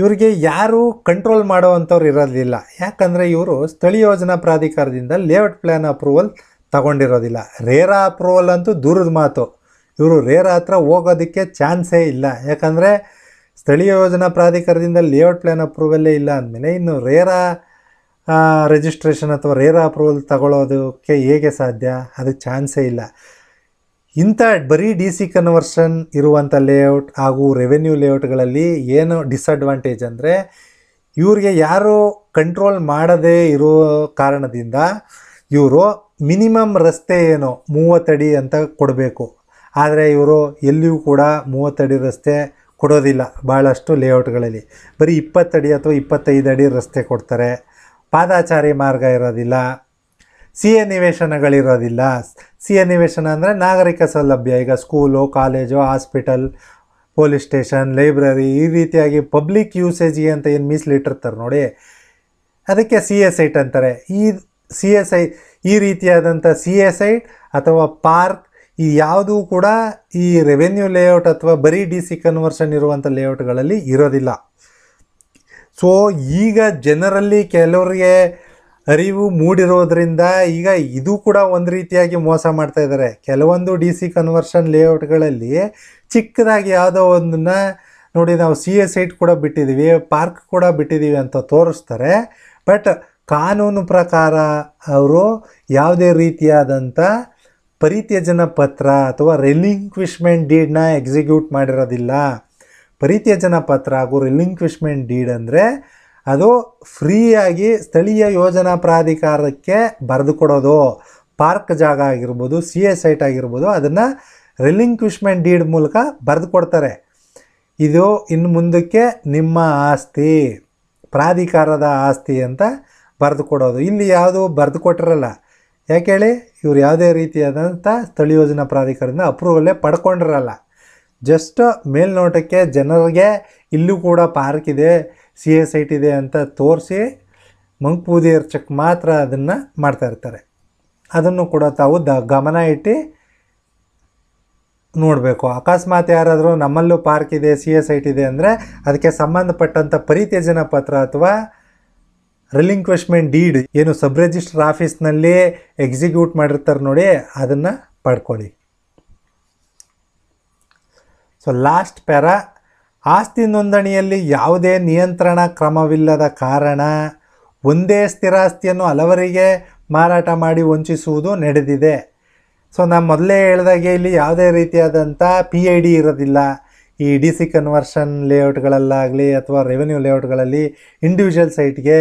ಇವರಿಗೆ ಯಾರೂ ಕಂಟ್ರೋಲ್ ಮಾಡೋವಂಥವ್ರು ಇರೋದಿಲ್ಲ ಯಾಕಂದರೆ ಇವರು ಸ್ಥಳೀಯ ಯೋಜನಾ ಪ್ರಾಧಿಕಾರದಿಂದ ಲೇಔಟ್ ಪ್ಲ್ಯಾನ್ ಅಪ್ರೂವಲ್ ತಗೊಂಡಿರೋದಿಲ್ಲ ರೇರಾ ಅಪ್ರೂವಲ್ ಅಂತೂ ದೂರದ ಮಾತು ಇವರು ರೇರಾ ಹತ್ರ ಹೋಗೋದಕ್ಕೆ ಚಾನ್ಸೇ ಇಲ್ಲ ಯಾಕಂದರೆ ಸ್ಥಳೀಯ ಯೋಜನಾ ಪ್ರಾಧಿಕಾರದಿಂದ ಲೇಔಟ್ ಪ್ಲ್ಯಾನ್ ಅಪ್ರೂವಲ್ಲೇ ಇಲ್ಲ ಅಂದಮೇಲೆ ಇನ್ನು ರೇರಾ ರಿಜಿಸ್ಟ್ರೇಷನ್ ಅಥವಾ ರೇರಾ ಅಪ್ರೂವಲ್ ತಗೊಳ್ಳೋದಕ್ಕೆ ಹೇಗೆ ಸಾಧ್ಯ ಅದಕ್ಕೆ ಚಾನ್ಸೇ ಇಲ್ಲ ಇಂಥ ಬರೀ ಡಿ ಸಿ ಕನ್ವರ್ಷನ್ ಇರುವಂಥ ಲೇಔಟ್ ಹಾಗೂ ರೆವೆನ್ಯೂ ಲೇಔಟ್ಗಳಲ್ಲಿ ಏನು ಡಿಸ್ಅಡ್ವಾಂಟೇಜ್ ಅಂದರೆ ಇವ್ರಿಗೆ ಯಾರು ಕಂಟ್ರೋಲ್ ಮಾಡದೇ ಇರೋ ಕಾರಣದಿಂದ ಇವರು ಮಿನಿಮಮ್ ರಸ್ತೆ ಏನು ಮೂವತ್ತಡಿ ಅಂತ ಕೊಡಬೇಕು ಆದರೆ ಇವರು ಎಲ್ಲಿಯೂ ಕೂಡ ಮೂವತ್ತಡಿ ರಸ್ತೆ ಕೊಡೋದಿಲ್ಲ ಭಾಳಷ್ಟು ಲೇಔಟ್ಗಳಲ್ಲಿ ಬರೀ ಇಪ್ಪತ್ತಡಿ ಅಥವಾ ಇಪ್ಪತ್ತೈದು ಅಡಿ ರಸ್ತೆ ಕೊಡ್ತಾರೆ ಪಾದಾಚಾರಿ ಮಾರ್ಗ ಇರೋದಿಲ್ಲ ಸಿ ಎ ನಿವೇಶನಗಳಿರೋದಿಲ್ಲ ಸಿ ಎ ನಿವೇಶನ ಅಂದರೆ ನಾಗರಿಕ ಸೌಲಭ್ಯ ಈಗ school college hospital police station library ಈ ರೀತಿಯಾಗಿ ಪಬ್ಲಿಕ್ ಯೂಸೇಜಿಗೆ ಅಂತ ಏನು ಮೀಸಲಿಟ್ಟಿರ್ತಾರೆ ನೋಡಿ ಅದಕ್ಕೆ ಸಿ ಎಸ್ ಐಟ್ ಅಂತಾರೆ ಈ ಸಿ ಎಸ್ ಐ ಈ ರೀತಿಯಾದಂಥ ಸಿ ಎಸ್ ಐಟ್ ಅಥವಾ ಪಾರ್ಕ್ ಈ ಯಾವುದೂ ಕೂಡ ಈ ರೆವೆನ್ಯೂ ಲೇಔಟ್ ಅಥವಾ ಬರೀ ಡಿ ಸಿ ಕನ್ವರ್ಷನ್ ಇರುವಂಥ ಲೇಔಟ್ಗಳಲ್ಲಿ ಇರೋದಿಲ್ಲ ಸೊ ಈಗ ಜನರಲ್ಲಿ ಕೆಲವರಿಗೆ ಅರಿವು ಮೂಡಿರೋದ್ರಿಂದ ಈಗ ಇದು ಕೂಡ ಒಂದು ರೀತಿಯಾಗಿ ಮೋಸ ಮಾಡ್ತಾ ಇದ್ದಾರೆ ಕೆಲವೊಂದು ಡಿ ಸಿ ಕನ್ವರ್ಷನ್ ಲೇಔಟ್ಗಳಲ್ಲಿ ಚಿಕ್ಕದಾಗಿ ಯಾವುದೋ ಒಂದನ್ನ ನೋಡಿ ನಾವು ಸಿ ಎ ಸೈಟ್ ಕೂಡ ಬಿಟ್ಟಿದ್ದೀವಿ ಪಾರ್ಕ್ ಕೂಡ ಬಿಟ್ಟಿದ್ದೀವಿ ಅಂತ ತೋರಿಸ್ತಾರೆ ಬಟ್ ಕಾನೂನು ಪ್ರಕಾರ ಅವರು ಯಾವುದೇ ರೀತಿಯಾದಂಥ ಪರಿತ್ಯಜನ ಪತ್ರ ಅಥವಾ ರಿಲಿಂಕ್ವಿಷ್ಮೆಂಟ್ ಡೀಡನ್ನ ಎಕ್ಸಿಕ್ಯೂಟ್ ಮಾಡಿರೋದಿಲ್ಲ ಪರಿತ್ಯಜನ ಪತ್ರ ಹಾಗೂ ರಿಲಿಂಕ್ವಿಶ್ಮೆಂಟ್ ಡೀಡ್ ಅಂದರೆ ಅದು ಫ್ರೀಯಾಗಿ ಸ್ಥಳೀಯ ಯೋಜನಾ ಪ್ರಾಧಿಕಾರಕ್ಕೆ ಬರೆದು ಕೊಡೋದು ಪಾರ್ಕ್ ಜಾಗ ಆಗಿರ್ಬೋದು ಸಿ ಎ ಸೈಟ್ ಆಗಿರ್ಬೋದು ಅದನ್ನು ರಿಲಿಂಕ್ವಿಶ್ಮೆಂಟ್ ಡೀಡ್ ಮೂಲಕ ಬರೆದು ಕೊಡ್ತಾರೆ ಇದು ಇನ್ನು ಮುಂದಕ್ಕೆ ನಿಮ್ಮ ಆಸ್ತಿ ಪ್ರಾಧಿಕಾರದ ಆಸ್ತಿ ಅಂತ ಬರೆದು ಕೊಡೋದು ಇಲ್ಲಿ ಯಾವುದು ಬರೆದು ಕೊಟ್ಟಿರಲ್ಲ ಯಾಕೆ ಹೇಳಿ ಇವ್ರು ಯಾವುದೇ ರೀತಿಯಾದಂಥ ಸ್ಥಳೀಯ ಯೋಜನಾ ಪ್ರಾಧಿಕಾರದಿಂದ ಅಪ್ರೂವಲ್ಲೇ ಪಡ್ಕೊಂಡಿರಲ್ಲ ಜಸ್ಟ್ ಮೇಲ್ನೋಟಕ್ಕೆ ಜನರಿಗೆ ಇಲ್ಲೂ ಕೂಡ ಪಾರ್ಕ್ ಇದೆ ಸಿ ಐ ಟಿ ಇದೆ ಅಂತ ತೋರಿಸಿ ಮಂಕ್ಪೂದಿಯರ್ ಚೆಕ್ ಮಾತ್ರ ಅದನ್ನು ಮಾಡ್ತಾಯಿರ್ತಾರೆ ಅದನ್ನು ಕೂಡ ತಾವು ದ ಗಮನ ಇಟ್ಟು ನೋಡಬೇಕು ಅಕಸ್ಮಾತ್ ಯಾರಾದರೂ ನಮ್ಮಲ್ಲೂ ಪಾರ್ಕ್ ಇದೆ ಸಿ ಎಸ್ ಟಿ ಇದೆ ಅಂದರೆ ಅದಕ್ಕೆ ಸಂಬಂಧಪಟ್ಟಂಥ ಪರಿತ್ಯಜನ ಪತ್ರ ಅಥವಾ ರಿಲಿಂಕ್ವಿಶ್ಮೆಂಟ್ ಡೀಡ್ ಏನು ಸಬ್ ರಿಜಿಸ್ಟ್ರ್ ಆಫೀಸ್ನಲ್ಲಿ ಎಕ್ಸಿಕ್ಯೂಟ್ ಮಾಡಿರ್ತಾರೆ ನೋಡಿ ಅದನ್ನು ಪಡ್ಕೊಳ್ಳಿ ಸೊ ಲಾಸ್ಟ್ ಪ್ಯಾರಾ ಆಸ್ತಿ ನೋಂದಣಿಯಲ್ಲಿ ಯಾವುದೇ ನಿಯಂತ್ರಣ ಕ್ರಮವಿಲ್ಲದ ಕಾರಣ ಒಂದೇ ಸ್ಥಿರಾಸ್ತಿಯನ್ನು ಹಲವರಿಗೆ ಮಾರಾಟ ಮಾಡಿ ವಂಚಿಸುವುದು ನಡೆದಿದೆ ಸೊ ನಾನು ಮೊದಲೇ ಹೇಳಿದಾಗೆ ಇಲ್ಲಿ ಯಾವುದೇ ರೀತಿಯಾದಂಥ ಪಿ ಐ ಡಿ ಇರೋದಿಲ್ಲ ಈ ಡಿ ಸಿ ಕನ್ವರ್ಷನ್ ಲೇಔಟ್ಗಳಲ್ಲಾಗಲಿ ಅಥವಾ ರೆವೆನ್ಯೂ ಲೇಔಟ್ಗಳಲ್ಲಿ ಇಂಡಿವಿಜುವಲ್ ಸೈಟ್ಗೆ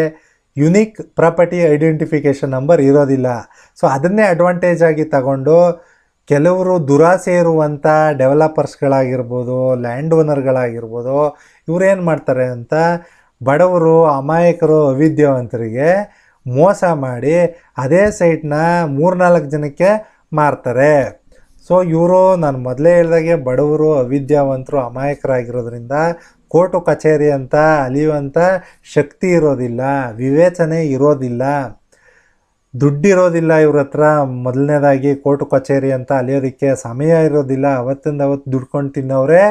ಯುನೀಕ್ ಪ್ರಾಪರ್ಟಿ ಐಡೆಂಟಿಫಿಕೇಷನ್ ನಂಬರ್ ಇರೋದಿಲ್ಲ ಸೊ ಅದನ್ನೇ ಅಡ್ವಾಂಟೇಜ್ ಆಗಿ ತಗೊಂಡು ಕೆಲವರು ದುರಾಸೆ ಇರುವಂಥ ಡೆವಲಪರ್ಸ್ಗಳಾಗಿರ್ಬೋದು ಲ್ಯಾಂಡ್ ಓನರ್ಗಳಾಗಿರ್ಬೋದು ಇವರೇನು ಮಾಡ್ತಾರೆ ಅಂತ ಬಡವರು ಅಮಾಯಕರು ಅವಿದ್ಯಾವಂತರಿಗೆ ಮೋಸ ಮಾಡಿ ಅದೇ ಸೈಟ್ನ ಮೂರ್ನಾಲ್ಕು ಜನಕ್ಕೆ ಮಾರ್ತಾರೆ ಸೊ ಇವರು ನಾನು ಮೊದಲೇ ಹೇಳಿದಾಗೆ ಬಡವರು ಅವಿದ್ಯಾವಂತರು ಅಮಾಯಕರಾಗಿರೋದ್ರಿಂದ ಕೋರ್ಟು ಕಚೇರಿ ಅಂತ ಅಲಿಯುವಂಥ ಶಕ್ತಿ ಇರೋದಿಲ್ಲ ವಿವೇಚನೆ ಇರೋದಿಲ್ಲ ದುಡ್ಡಿರೋದಿಲ್ಲ ಇವ್ರ ಹತ್ರ ಮೊದಲನೇದಾಗಿ ಕೋರ್ಟ್ ಕಚೇರಿ ಅಂತ ಅಲಿಯೋದಕ್ಕೆ ಸಮಯ ಇರೋದಿಲ್ಲ ಅವತ್ತಿಂದ ಅವತ್ತು ದುಡ್ಕೊಂಡು ತಿನ್ನೋರೇ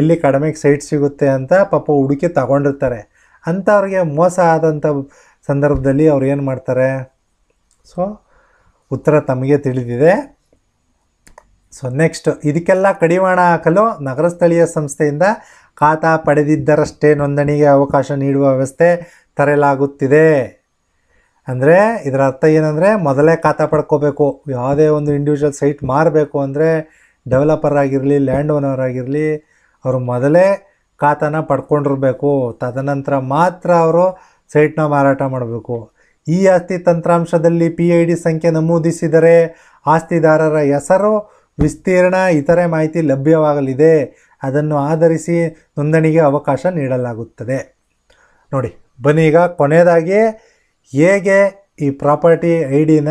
ಇಲ್ಲಿ ಕಡಿಮೆಗೆ ಸೈಟ್ ಸಿಗುತ್ತೆ ಅಂತ ಪಾಪ ಹುಡುಕಿ ತಗೊಂಡಿರ್ತಾರೆ ಅಂಥವ್ರಿಗೆ ಮೋಸ ಆದಂಥ ಸಂದರ್ಭದಲ್ಲಿ ಅವ್ರು ಏನು ಮಾಡ್ತಾರೆ ಸೊ ಉತ್ತರ ತಮಗೆ ತಿಳಿದಿದೆ ಸೊ ನೆಕ್ಸ್ಟ್ ಇದಕ್ಕೆಲ್ಲ ಕಡಿವಾಣ ಹಾಕಲು ನಗರ ಸ್ಥಳೀಯ ಸಂಸ್ಥೆಯಿಂದ ಖಾತಾ ಪಡೆದಿದ್ದರಷ್ಟೇ ನೋಂದಣಿಗೆ ಅವಕಾಶ ನೀಡುವ ವ್ಯವಸ್ಥೆ ತರಲಾಗುತ್ತಿದೆ ಅಂದರೆ ಇದರ ಅರ್ಥ ಏನಂದರೆ ಮೊದಲೇ ಖಾತಾ ಪಡ್ಕೋಬೇಕು ಯಾವುದೇ ಒಂದು ಇಂಡಿವಿಜುವಲ್ ಸೈಟ್ ಮಾರಬೇಕು ಅಂದರೆ ಡೆವಲಪರ್ ಆಗಿರಲಿ ಲ್ಯಾಂಡ್ ಓನರ್ ಆಗಿರಲಿ ಅವರು ಮೊದಲೇ ಖಾತಾನ ಪಡ್ಕೊಂಡಿರಬೇಕು ತದನಂತರ ಮಾತ್ರ ಅವರು ಸೈಟ್ನ ಮಾರಾಟ ಮಾಡಬೇಕು ಈ ಆಸ್ತಿ ತಂತ್ರಾಂಶದಲ್ಲಿ ಪಿ ಐ ಡಿ ಸಂಖ್ಯೆ ನಮೂದಿಸಿದರೆ ಆಸ್ತಿದಾರರ ಹೆಸರು ವಿಸ್ತೀರ್ಣ ಇತರೆ ಮಾಹಿತಿ ಲಭ್ಯವಾಗಲಿದೆ ಅದನ್ನು ಆಧರಿಸಿ ನೋಂದಣಿಗೆ ಅವಕಾಶ ನೀಡಲಾಗುತ್ತದೆ ನೋಡಿ ಬನ್ನಿ ಈಗ ಕೊನೆಯದಾಗಿ ಹೇಗೆ ಈ ಪ್ರಾಪರ್ಟಿ ಐ ಡಿನ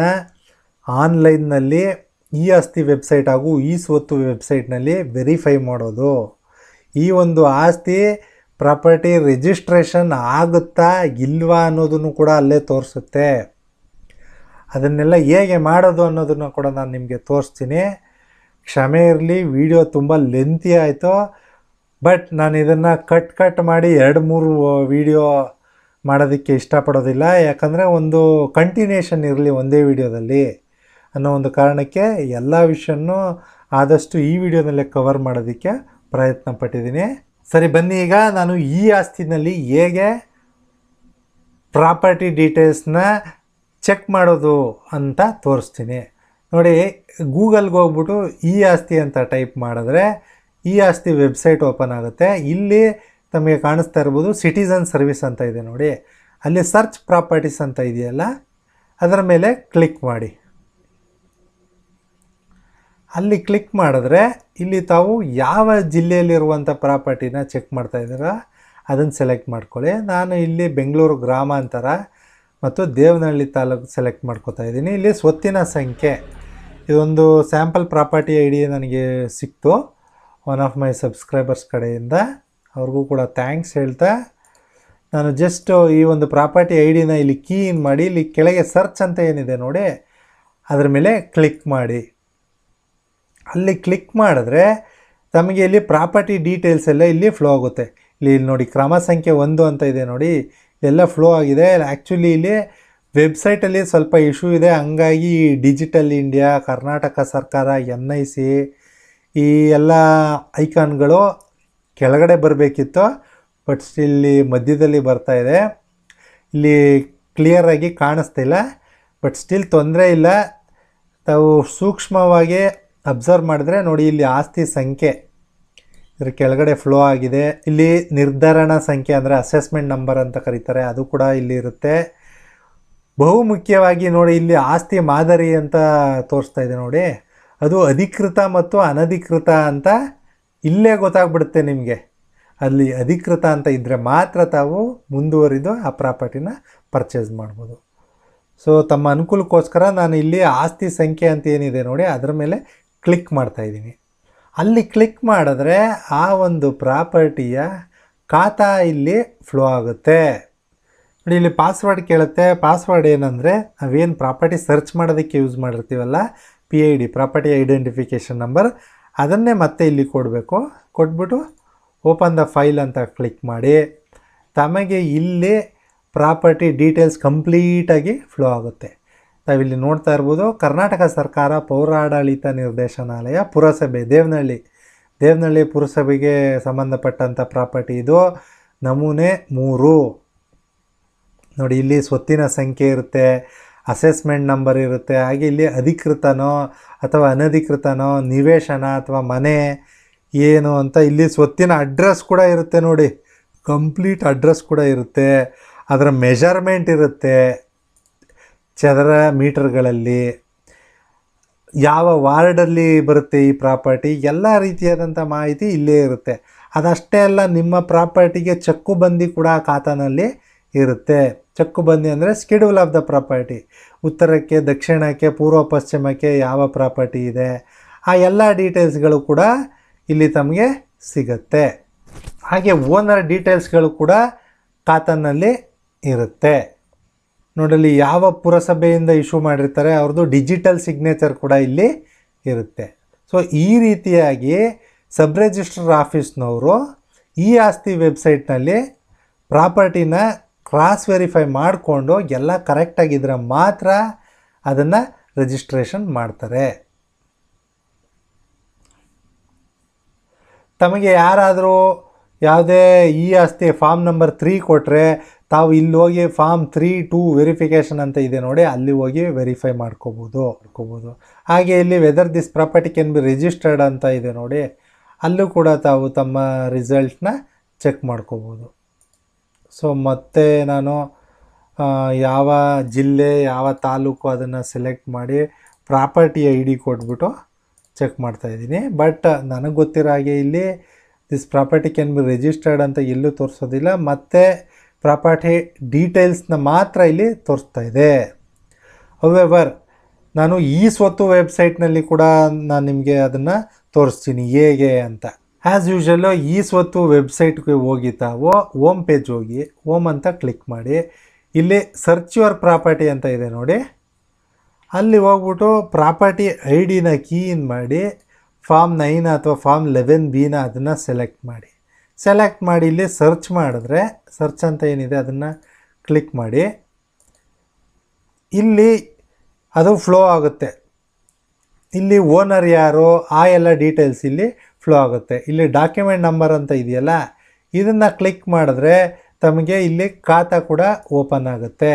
ಆನ್ಲೈನ್ನಲ್ಲಿ ಈ ಆಸ್ತಿ ವೆಬ್ಸೈಟ್ ಹಾಗೂ ಈ ಸ್ವತ್ತು ವೆಬ್ಸೈಟ್ನಲ್ಲಿ ವೆರಿಫೈ ಮಾಡೋದು ಈ ಒಂದು ಆಸ್ತಿ ಪ್ರಾಪರ್ಟಿ ರಿಜಿಸ್ಟ್ರೇಷನ್ ಆಗುತ್ತಾ ಇಲ್ವಾ ಅನ್ನೋದನ್ನು ಕೂಡ ಅಲ್ಲೇ ತೋರಿಸುತ್ತೆ ಅದನ್ನೆಲ್ಲ ಹೇಗೆ ಮಾಡೋದು ಅನ್ನೋದನ್ನು ಕೂಡ ನಾನು ನಿಮಗೆ ತೋರಿಸ್ತೀನಿ ಕ್ಷಮೆ ಇರಲಿ ವಿಡಿಯೋ ತುಂಬ ಲೆಂತಿ ಆಯಿತು ಬಟ್ ನಾನು ಇದನ್ನು ಕಟ್ ಕಟ್ ಮಾಡಿ ಎರಡು ಮೂರು ವಿಡಿಯೋ ಮಾಡೋದಕ್ಕೆ ಇಷ್ಟಪಡೋದಿಲ್ಲ ಯಾಕಂದರೆ ಒಂದು ಕಂಟಿನ್ಯೂಷನ್ ಇರಲಿ ಒಂದೇ ವಿಡಿಯೋದಲ್ಲಿ ಅನ್ನೋ ಒಂದು ಕಾರಣಕ್ಕೆ ಎಲ್ಲ ವಿಷಯನೂ ಆದಷ್ಟು ಈ ವಿಡಿಯೋದಲ್ಲೇ ಕವರ್ ಮಾಡೋದಕ್ಕೆ ಪ್ರಯತ್ನ ಪಟ್ಟಿದ್ದೀನಿ ಸರಿ ಬನ್ನಿ ಈಗ ನಾನು ಈ ಆಸ್ತಿನಲ್ಲಿ ಹೇಗೆ ಪ್ರಾಪರ್ಟಿ ಡೀಟೇಲ್ಸ್ನ ಚೆಕ್ ಮಾಡೋದು ಅಂತ ತೋರಿಸ್ತೀನಿ ನೋಡಿ ಗೂಗಲ್ಗೆ ಹೋಗ್ಬಿಟ್ಟು ಈ ಆಸ್ತಿ ಅಂತ ಟೈಪ್ ಮಾಡಿದ್ರೆ ಈ ಆಸ್ತಿ ವೆಬ್ಸೈಟ್ ಓಪನ್ ಆಗುತ್ತೆ ಇಲ್ಲಿ ತಮಗೆ ಕಾಣಿಸ್ತಾ ಇರ್ಬೋದು ಸಿಟಿಸನ್ ಸರ್ವಿಸ್ ಅಂತ ಇದೆ ನೋಡಿ ಅಲ್ಲಿ ಸರ್ಚ್ ಪ್ರಾಪರ್ಟೀಸ್ ಅಂತ ಇದೆಯಲ್ಲ ಅದರ ಮೇಲೆ ಕ್ಲಿಕ್ ಮಾಡಿ ಅಲ್ಲಿ ಕ್ಲಿಕ್ ಮಾಡಿದ್ರೆ ಇಲ್ಲಿ ತಾವು ಯಾವ ಜಿಲ್ಲೆಯಲ್ಲಿರುವಂಥ ಪ್ರಾಪರ್ಟಿನ ಚೆಕ್ ಮಾಡ್ತಾ ಇದ್ದೀರಾ ಅದನ್ನು ಸೆಲೆಕ್ಟ್ ಮಾಡ್ಕೊಳ್ಳಿ ನಾನು ಇಲ್ಲಿ ಬೆಂಗಳೂರು ಗ್ರಾಮಾಂತರ ಮತ್ತು ದೇವನಹಳ್ಳಿ ತಾಲೂಕು ಸೆಲೆಕ್ಟ್ ಮಾಡ್ಕೋತಾ ಇದ್ದೀನಿ ಇಲ್ಲಿ ಸ್ವತ್ತಿನ ಸಂಖ್ಯೆ ಇದೊಂದು ಸ್ಯಾಂಪಲ್ ಪ್ರಾಪರ್ಟಿ ಐ ಡಿ ನನಗೆ ಸಿಕ್ತು ಒನ್ ಆಫ್ ಮೈ ಸಬ್ಸ್ಕ್ರೈಬರ್ಸ್ ಕಡೆಯಿಂದ ಅವ್ರಿಗೂ ಕೂಡ ಥ್ಯಾಂಕ್ಸ್ ಹೇಳ್ತಾ ನಾನು ಜಸ್ಟ್ ಈ ಒಂದು ಪ್ರಾಪರ್ಟಿ ಐ ಡಿನ ಇಲ್ಲಿ ಕೀ ಇನ್ ಮಾಡಿ ಇಲ್ಲಿ ಕೆಳಗೆ ಸರ್ಚ್ ಅಂತ ಏನಿದೆ ನೋಡಿ ಅದರ ಮೇಲೆ ಕ್ಲಿಕ್ ಮಾಡಿ ಅಲ್ಲಿ ಕ್ಲಿಕ್ ಮಾಡಿದ್ರೆ ತಮಗೆ ಇಲ್ಲಿ ಪ್ರಾಪರ್ಟಿ ಡೀಟೇಲ್ಸ್ ಎಲ್ಲ ಇಲ್ಲಿ ಫ್ಲೋ ಆಗುತ್ತೆ ಇಲ್ಲಿ ಇಲ್ಲಿ ನೋಡಿ ಕ್ರಮ ಸಂಖ್ಯೆ ಒಂದು ಅಂತ ಇದೆ ನೋಡಿ ಎಲ್ಲ ಫ್ಲೋ ಆಗಿದೆ ಆ್ಯಕ್ಚುಲಿ ಇಲ್ಲಿ ವೆಬ್ಸೈಟಲ್ಲಿ ಸ್ವಲ್ಪ ಇಶ್ಯೂ ಇದೆ ಹಂಗಾಗಿ ಡಿಜಿಟಲ್ ಇಂಡಿಯಾ ಕರ್ನಾಟಕ ಸರ್ಕಾರ ಎನ್ ಐ ಸಿ ಈ ಎಲ್ಲ ಐಕಾನ್ಗಳು ಕೆಳಗಡೆ ಬರಬೇಕಿತ್ತು ಬಟ್ ಇಲ್ಲಿ ಮಧ್ಯದಲ್ಲಿ ಬರ್ತಾ ಇದೆ ಇಲ್ಲಿ ಕ್ಲಿಯರಾಗಿ ಕಾಣಿಸ್ತಿಲ್ಲ ಬಟ್ ಸ್ಟಿಲ್ ತೊಂದರೆ ಇಲ್ಲ ತಾವು ಸೂಕ್ಷ್ಮವಾಗಿ ಅಬ್ಸರ್ವ್ ಮಾಡಿದ್ರೆ ನೋಡಿ ಇಲ್ಲಿ ಆಸ್ತಿ ಸಂಖ್ಯೆ ಇದ್ರ ಕೆಳಗಡೆ ಫ್ಲೋ ಆಗಿದೆ ಇಲ್ಲಿ ನಿರ್ಧಾರಣ ಸಂಖ್ಯೆ ಅಂದರೆ ಅಸೆಸ್ಮೆಂಟ್ ನಂಬರ್ ಅಂತ ಕರೀತಾರೆ ಅದು ಕೂಡ ಇಲ್ಲಿ ಇರುತ್ತೆ ಬಹುಮುಖ್ಯವಾಗಿ ನೋಡಿ ಇಲ್ಲಿ ಆಸ್ತಿ ಮಾದರಿ ಅಂತ ತೋರಿಸ್ತಾ ಇದೆ ನೋಡಿ ಅದು ಅಧಿಕೃತ ಮತ್ತು ಅನಧಿಕೃತ ಅಂತ ಇಲ್ಲೇ ಗೊತ್ತಾಗ್ಬಿಡುತ್ತೆ ನಿಮಗೆ ಅಲ್ಲಿ ಅಧಿಕೃತ ಅಂತ ಇದ್ದರೆ ಮಾತ್ರ ತಾವು ಮುಂದುವರಿದು ಆ ಪ್ರಾಪರ್ಟಿನ ಪರ್ಚೇಸ್ ಮಾಡ್ಬೋದು ಸೊ ತಮ್ಮ ಅನುಕೂಲಕ್ಕೋಸ್ಕರ ನಾನು ಇಲ್ಲಿ ಆಸ್ತಿ ಸಂಖ್ಯೆ ಅಂತ ಏನಿದೆ ನೋಡಿ ಅದರ ಮೇಲೆ ಕ್ಲಿಕ್ ಮಾಡ್ತಾಯಿದ್ದೀನಿ ಅಲ್ಲಿ ಕ್ಲಿಕ್ ಮಾಡಿದ್ರೆ ಆ ಒಂದು ಪ್ರಾಪರ್ಟಿಯ ಖಾತಾ ಇಲ್ಲಿ ಫ್ಲೋ ಆಗುತ್ತೆ ನೋಡಿ ಇಲ್ಲಿ ಪಾಸ್ವರ್ಡ್ ಕೇಳುತ್ತೆ ಪಾಸ್ವರ್ಡ್ ಏನಂದರೆ ನಾವೇನು ಪ್ರಾಪರ್ಟಿ ಸರ್ಚ್ ಮಾಡೋದಕ್ಕೆ ಯೂಸ್ ಮಾಡಿರ್ತೀವಲ್ಲ P I D property identification number ಅದನ್ನೇ ಮತ್ತೆ ಇಲ್ಲಿ ಕೊಡಬೇಕು ಕೊಟ್ಬಿಟ್ಟು ಓಪನ್ ದ ಫೈಲ್ ಅಂತ ಕ್ಲಿಕ್ ಮಾಡಿ ತಮಗೆ ಇಲ್ಲೇ ಪ್ರಾಪರ್ಟಿ ಡೀಟೇಲ್ಸ್ ಕಂಪ್ಲೀಟಾಗಿ ಫ್ಲೋ ಆಗುತ್ತೆ ತಾವಿಲ್ಲಿ ನೋಡ್ತಾ ಇರ್ಬೋದು ಕರ್ನಾಟಕ ಸರ್ಕಾರ ಪೌರಾಡಳಿತ ನಿರ್ದೇಶನಾಲಯ ಪುರಸಭೆ ದೇವನಹಳ್ಳಿ ದೇವನಹಳ್ಳಿ ಪುರಸಭೆಗೆ ಸಂಬಂಧಪಟ್ಟಂಥ ಪ್ರಾಪರ್ಟಿ ಇದು ನಮೂನೆ ಮೂರು ನೋಡಿ ಇಲ್ಲಿ ಸ್ವತ್ತಿನ ಸಂಖ್ಯೆ ಇರುತ್ತೆ ಅಸೆಸ್ಮೆಂಟ್ ನಂಬರ್ ಇರುತ್ತೆ ಹಾಗೆ ಇಲ್ಲಿ ಅಧಿಕೃತನೋ ಅಥವಾ ಅನಧಿಕೃತನೋ ನಿವೇಶನ ಅಥವಾ ಮನೆ ಏನು ಅಂತ ಇಲ್ಲಿ ಸ್ವತ್ತಿನ ಅಡ್ರೆಸ್ ಕೂಡ ಇರುತ್ತೆ ನೋಡಿ ಕಂಪ್ಲೀಟ್ ಅಡ್ರೆಸ್ ಕೂಡ ಇರುತ್ತೆ ಅದರ ಮೆಜರ್ಮೆಂಟ್ ಇರುತ್ತೆ ಚದರ ಮೀಟರ್ಗಳಲ್ಲಿ ಯಾವ ವಾರ್ಡಲ್ಲಿ ಬರುತ್ತೆ ಈ ಪ್ರಾಪರ್ಟಿ ಎಲ್ಲ ರೀತಿಯಾದಂಥ ಮಾಹಿತಿ ಇಲ್ಲೇ ಇರುತ್ತೆ ಅದಷ್ಟೇ ಅಲ್ಲ ನಿಮ್ಮ ಪ್ರಾಪರ್ಟಿಗೆ ಚೆಕ್ಕು ಬಂದು ಕೂಡ ಖಾತಾನಲ್ಲಿ ಇರುತ್ತೆ ಚಕ್ಕು ಬನ್ನಿ ಅಂದರೆ ಸ್ಕೆಡ್ಯೂಲ್ ಆಫ್ ದ ಪ್ರಾಪರ್ಟಿ ಉತ್ತರಕ್ಕೆ ದಕ್ಷಿಣಕ್ಕೆ ಪೂರ್ವ ಪಶ್ಚಿಮಕ್ಕೆ ಯಾವ ಪ್ರಾಪರ್ಟಿ ಇದೆ ಆ ಎಲ್ಲ ಡೀಟೇಲ್ಸ್ಗಳು ಕೂಡ ಇಲ್ಲಿ ತಮಗೆ ಸಿಗುತ್ತೆ ಹಾಗೆ ಓನರ್ ಡೀಟೇಲ್ಸ್ಗಳು ಕೂಡ ಕಾತನಲ್ಲಿ ಇರುತ್ತೆ ನೋಡಲಿ ಯಾವ ಪುರಸಭೆಯಿಂದ ಇಶ್ಯೂ ಮಾಡಿರ್ತಾರೆ ಅವ್ರದ್ದು ಡಿಜಿಟಲ್ ಸಿಗ್ನೇಚರ್ ಕೂಡ ಇಲ್ಲಿ ಇರುತ್ತೆ ಸೊ ಈ ರೀತಿಯಾಗಿ ಸಬ್ ರಿಜಿಸ್ಟ್ರರ್ ಆಫೀಸ್ನವರು ಈ ಆಸ್ತಿ ವೆಬ್ಸೈಟ್ನಲ್ಲಿ ಪ್ರಾಪರ್ಟಿನ ಕ್ರಾಸ್ ವೆರಿಫೈ ಮಾಡಿಕೊಂಡು ಎಲ್ಲ ಕರೆಕ್ಟಾಗಿದ್ದರೆ ಮಾತ್ರ ಅದನ್ನು ರಿಜಿಸ್ಟ್ರೇಷನ್ ಮಾಡ್ತಾರೆ ತಮಗೆ ಯಾರಾದರೂ ಯಾವುದೇ ಈ ಆಸ್ತಿ ಫಾರ್ಮ್ ನಂಬರ್ ತ್ರೀ ಕೊಟ್ಟರೆ ತಾವು ಇಲ್ಲಿ ಹೋಗಿ ಫಾರ್ಮ್ ತ್ರೀ ಟೂ ವೆರಿಫಿಕೇಷನ್ ಅಂತ ಇದೆ ನೋಡಿ ಅಲ್ಲಿ ಹೋಗಿ ವೆರಿಫೈ ಮಾಡ್ಕೋಬೋದು ಮಾಡ್ಕೋಬೋದು ಹಾಗೆ ಇಲ್ಲಿ whether this property can be registered ಅಂತ ಇದೆ ನೋಡಿ ಅಲ್ಲೂ ಕೂಡ ತಾವು ತಮ್ಮ ರಿಸಲ್ಟ್ನ ಚೆಕ್ ಮಾಡ್ಕೋಬೋದು ಸೊ ಮತ್ತೆ ನಾನು ಯಾವ ಜಿಲ್ಲೆ ಯಾವ ತಾಲೂಕು ಅದನ್ನು ಸೆಲೆಕ್ಟ್ ಮಾಡಿ ಪ್ರಾಪರ್ಟಿ ಐ ಡಿ ಕೊಟ್ಬಿಟ್ಟು ಚೆಕ್ ಮಾಡ್ತಾಯಿದ್ದೀನಿ ಬಟ್ ನನಗೆ ಗೊತ್ತಿರೋ ಹಾಗೆ ಇಲ್ಲಿ this property can be registered ಅಂತ ಎಲ್ಲೂ ತೋರಿಸೋದಿಲ್ಲ ಮತ್ತು ಪ್ರಾಪರ್ಟಿ ಡೀಟೇಲ್ಸ್ನ ಮಾತ್ರ ಇಲ್ಲಿ ತೋರಿಸ್ತಾ ಇದೆ ಹೌವೆವರ್ ನಾನು ಈ ಸ್ವತ್ತು ವೆಬ್ಸೈಟ್ನಲ್ಲಿ ಕೂಡ ನಾನು ನಿಮಗೆ ಅದನ್ನು ತೋರಿಸ್ತೀನಿ ಹೇಗೆ ಅಂತ ಆ್ಯಸ್ ಯೂಶ್ವಲ್ಲು ಈ ಸ್ವತ್ತು ವೆಬ್ಸೈಟ್ಗೆ ಹೋಗಿ ತಾವು ಓಮ್ ಪೇಜ್ ಹೋಗಿ ಓಮ್ ಅಂತ ಕ್ಲಿಕ್ ಮಾಡಿ ಇಲ್ಲಿ ಸರ್ಚ್ ಯುವರ್ ಪ್ರಾಪರ್ಟಿ ಅಂತ ಇದೆ ನೋಡಿ ಅಲ್ಲಿ ಹೋಗ್ಬಿಟ್ಟು ಪ್ರಾಪರ್ಟಿ ಐ ಡಿನ ಕೀನ್ ಮಾಡಿ ಫಾರ್ಮ್ ನೈನ್ ಅಥವಾ ಫಾರ್ಮ್ ಲೆವೆನ್ ಬಿನ ಅದನ್ನು ಸೆಲೆಕ್ಟ್ ಮಾಡಿ ಸೆಲೆಕ್ಟ್ ಮಾಡಿ ಇಲ್ಲಿ ಸರ್ಚ್ ಮಾಡಿದ್ರೆ ಸರ್ಚ್ ಅಂತ ಏನಿದೆ ಅದನ್ನು ಕ್ಲಿಕ್ ಮಾಡಿ ಇಲ್ಲಿ ಅದು ಫ್ಲೋ ಆಗುತ್ತೆ ಇಲ್ಲಿ ಓನರ್ ಯಾರು ಆ ಎಲ್ಲ ಡೀಟೇಲ್ಸ್ ಇಲ್ಲಿ ಫ್ಲೋ ಆಗುತ್ತೆ ಇಲ್ಲಿ ಡಾಕ್ಯುಮೆಂಟ್ ನಂಬರ್ ಅಂತ ಇದೆಯಲ್ಲ ಇದನ್ನು ಕ್ಲಿಕ್ ಮಾಡಿದ್ರೆ ತಮಗೆ ಇಲ್ಲಿ ಖಾತ ಕೂಡ ಓಪನ್ ಆಗುತ್ತೆ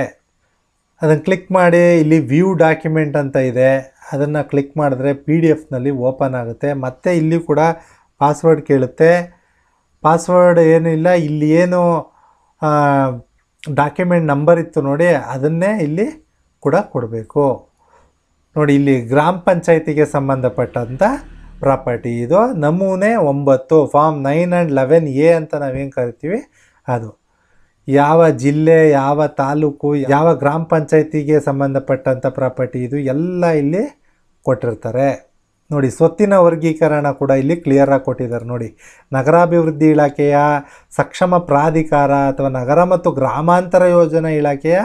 ಅದನ್ನು ಕ್ಲಿಕ್ ಮಾಡಿ ಇಲ್ಲಿ ವ್ಯೂ ಡಾಕ್ಯುಮೆಂಟ್ ಅಂತ ಇದೆ ಅದನ್ನು ಕ್ಲಿಕ್ ಮಾಡಿದ್ರೆ ಪಿ ಡಿ ಎಫ್ನಲ್ಲಿ ಓಪನ್ ಆಗುತ್ತೆ ಮತ್ತು ಇಲ್ಲಿ ಕೂಡ ಪಾಸ್ವರ್ಡ್ ಕೇಳುತ್ತೆ ಪಾಸ್ವರ್ಡ್ ಏನಿಲ್ಲ ಇಲ್ಲಿ ಏನು ಡಾಕ್ಯುಮೆಂಟ್ ನಂಬರ್ ಇತ್ತು ನೋಡಿ ಅದನ್ನೇ ಇಲ್ಲಿ ಕೂಡ ಕೊಡಬೇಕು ನೋಡಿ ಇಲ್ಲಿ ಗ್ರಾಮ ಪಂಚಾಯತಿಗೆ ಸಂಬಂಧಪಟ್ಟಂಥ ಪ್ರಾಪರ್ಟಿ ಇದು ನಮೂನೆ ಒಂಬತ್ತು form nine and eleven A ಅಂತ ನಾವೇನು ಕರಿತೀವಿ ಅದು ಯಾವ ಜಿಲ್ಲೆ ಯಾವ ತಾಲೂಕು ಯಾವ ಗ್ರಾಮ ಪಂಚಾಯತಿಗೆ ಸಂಬಂಧಪಟ್ಟಂಥ ಪ್ರಾಪರ್ಟಿ ಇದು ಎಲ್ಲ ಇಲ್ಲಿ ಕೊಟ್ಟಿರ್ತಾರೆ ನೋಡಿ ಸ್ವತ್ತಿನ ವರ್ಗೀಕರಣ ಕೂಡ ಇಲ್ಲಿ ಕ್ಲಿಯರಾಗಿ ಕೊಟ್ಟಿದ್ದಾರೆ ನೋಡಿ ನಗರಾಭಿವೃದ್ಧಿ ಇಲಾಖೆಯ ಸಕ್ಷಮ ಪ್ರಾಧಿಕಾರ ಅಥವಾ ನಗರ ಮತ್ತು ಗ್ರಾಮಾಂತರ ಯೋಜನಾ ಇಲಾಖೆಯ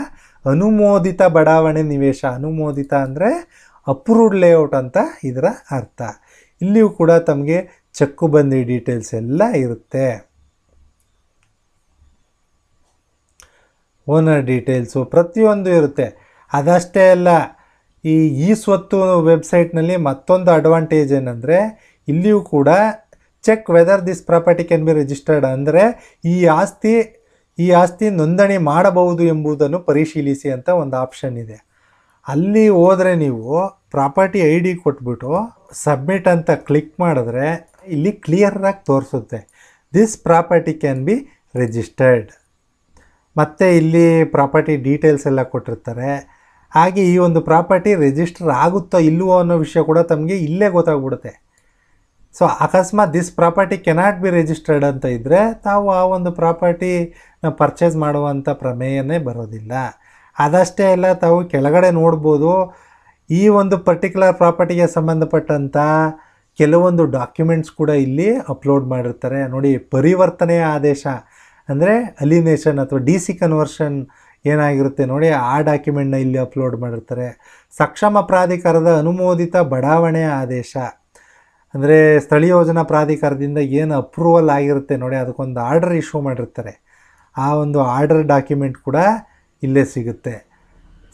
ಅನುಮೋದಿತ ಬಡಾವಣೆ ನಿವೇಶ ಅನುಮೋದಿತ ಅಂದರೆ ಅಪ್ರೂವ್ಡ್ ಲೇಔಟ್ ಅಂತ ಇದರ ಅರ್ಥ ಇಲ್ಲಿಯೂ ಕೂಡ ತಮಗೆ ಚೆಕ್ಕು ಬಂದಿ ಡೀಟೇಲ್ಸ್ ಎಲ್ಲ ಇರುತ್ತೆ ಓನರ್ ಡೀಟೇಲ್ಸು ಪ್ರತಿಯೊಂದು ಇರುತ್ತೆ ಅದಷ್ಟೇ ಅಲ್ಲ ಈ ಈ ಸ್ವತ್ತು ವೆಬ್ಸೈಟ್ನಲ್ಲಿ ಮತ್ತೊಂದು ಅಡ್ವಾಂಟೇಜ್ ಏನಂದರೆ ಇಲ್ಲಿಯೂ ಕೂಡ check whether this property can be registered ಅಂದರೆ ಈ ಆಸ್ತಿ ಈ ಆಸ್ತಿ ನೋಂದಣಿ ಮಾಡಬಹುದು ಎಂಬುದನ್ನು ಪರಿಶೀಲಿಸಿ ಅಂತ ಒಂದು ಆಪ್ಷನ್ ಇದೆ ಅಲ್ಲಿ ಹೋದರೆ ನೀವು ಪ್ರಾಪರ್ಟಿ ಐ ಡಿ ಕೊಟ್ಬಿಟ್ಟು ಸಬ್ಮಿಟ್ ಅಂತ ಕ್ಲಿಕ್ ಮಾಡಿದ್ರೆ ಇಲ್ಲಿ ಕ್ಲಿಯರಾಗಿ ತೋರಿಸುತ್ತೆ this property can be registered ಮತ್ತು ಇಲ್ಲಿ ಪ್ರಾಪರ್ಟಿ ಡೀಟೇಲ್ಸ್ ಎಲ್ಲ ಕೊಟ್ಟಿರ್ತಾರೆ ಹಾಗೆ ಈ ಒಂದು ಪ್ರಾಪರ್ಟಿ ರಿಜಿಸ್ಟರ್ ಆಗುತ್ತೋ ಇಲ್ಲವೋ ಅನ್ನೋ ವಿಷಯ ಕೂಡ ತಮಗೆ ಇಲ್ಲೇ ಗೊತ್ತಾಗ್ಬಿಡುತ್ತೆ ಸೊ ಅಕಸ್ಮಾತ್ this property cannot be registered ಅಂತ ಇದ್ದರೆ ತಾವು ಆ ಒಂದು ಪ್ರಾಪರ್ಟಿ ಪರ್ಚೇಸ್ ಮಾಡುವಂಥ ಪ್ರಮೇಯನೇ ಬರೋದಿಲ್ಲ ಅದಷ್ಟೇ ಎಲ್ಲ ತಾವು ಕೆಳಗಡೆ ನೋಡ್ಬೋದು ಈ ಒಂದು ಪರ್ಟಿಕ್ಯುಲರ್ ಪ್ರಾಪರ್ಟಿಗೆ ಸಂಬಂಧಪಟ್ಟಂಥ ಕೆಲವೊಂದು ಡಾಕ್ಯುಮೆಂಟ್ಸ್ ಕೂಡ ಇಲ್ಲಿ ಅಪ್ಲೋಡ್ ಮಾಡಿರ್ತಾರೆ ನೋಡಿ ಪರಿವರ್ತನೆಯ ಆದೇಶ ಅಂದರೆ ಅಲಿನೇಷನ್ ಅಥವಾ ಡಿ ಸಿ ಕನ್ವರ್ಷನ್ ಏನಾಗಿರುತ್ತೆ ನೋಡಿ ಆ ಡಾಕ್ಯುಮೆಂಟ್ನ ಇಲ್ಲಿ ಅಪ್ಲೋಡ್ ಮಾಡಿರ್ತಾರೆ ಸಕ್ಷಮ ಪ್ರಾಧಿಕಾರದ ಅನುಮೋದಿತ ಬಡಾವಣೆಯ ಆದೇಶ ಅಂದರೆ ಸ್ಥಳೀಯ ಯೋಜನಾ ಪ್ರಾಧಿಕಾರದಿಂದ ಏನು ಅಪ್ರೂವಲ್ ಆಗಿರುತ್ತೆ ನೋಡಿ ಅದಕ್ಕೊಂದು ಆರ್ಡರ್ ಇಶ್ಯೂ ಮಾಡಿರ್ತಾರೆ ಆ ಒಂದು ಆರ್ಡರ್ ಡಾಕ್ಯುಮೆಂಟ್ ಕೂಡ ಇಲ್ಲೇ ಸಿಗುತ್ತೆ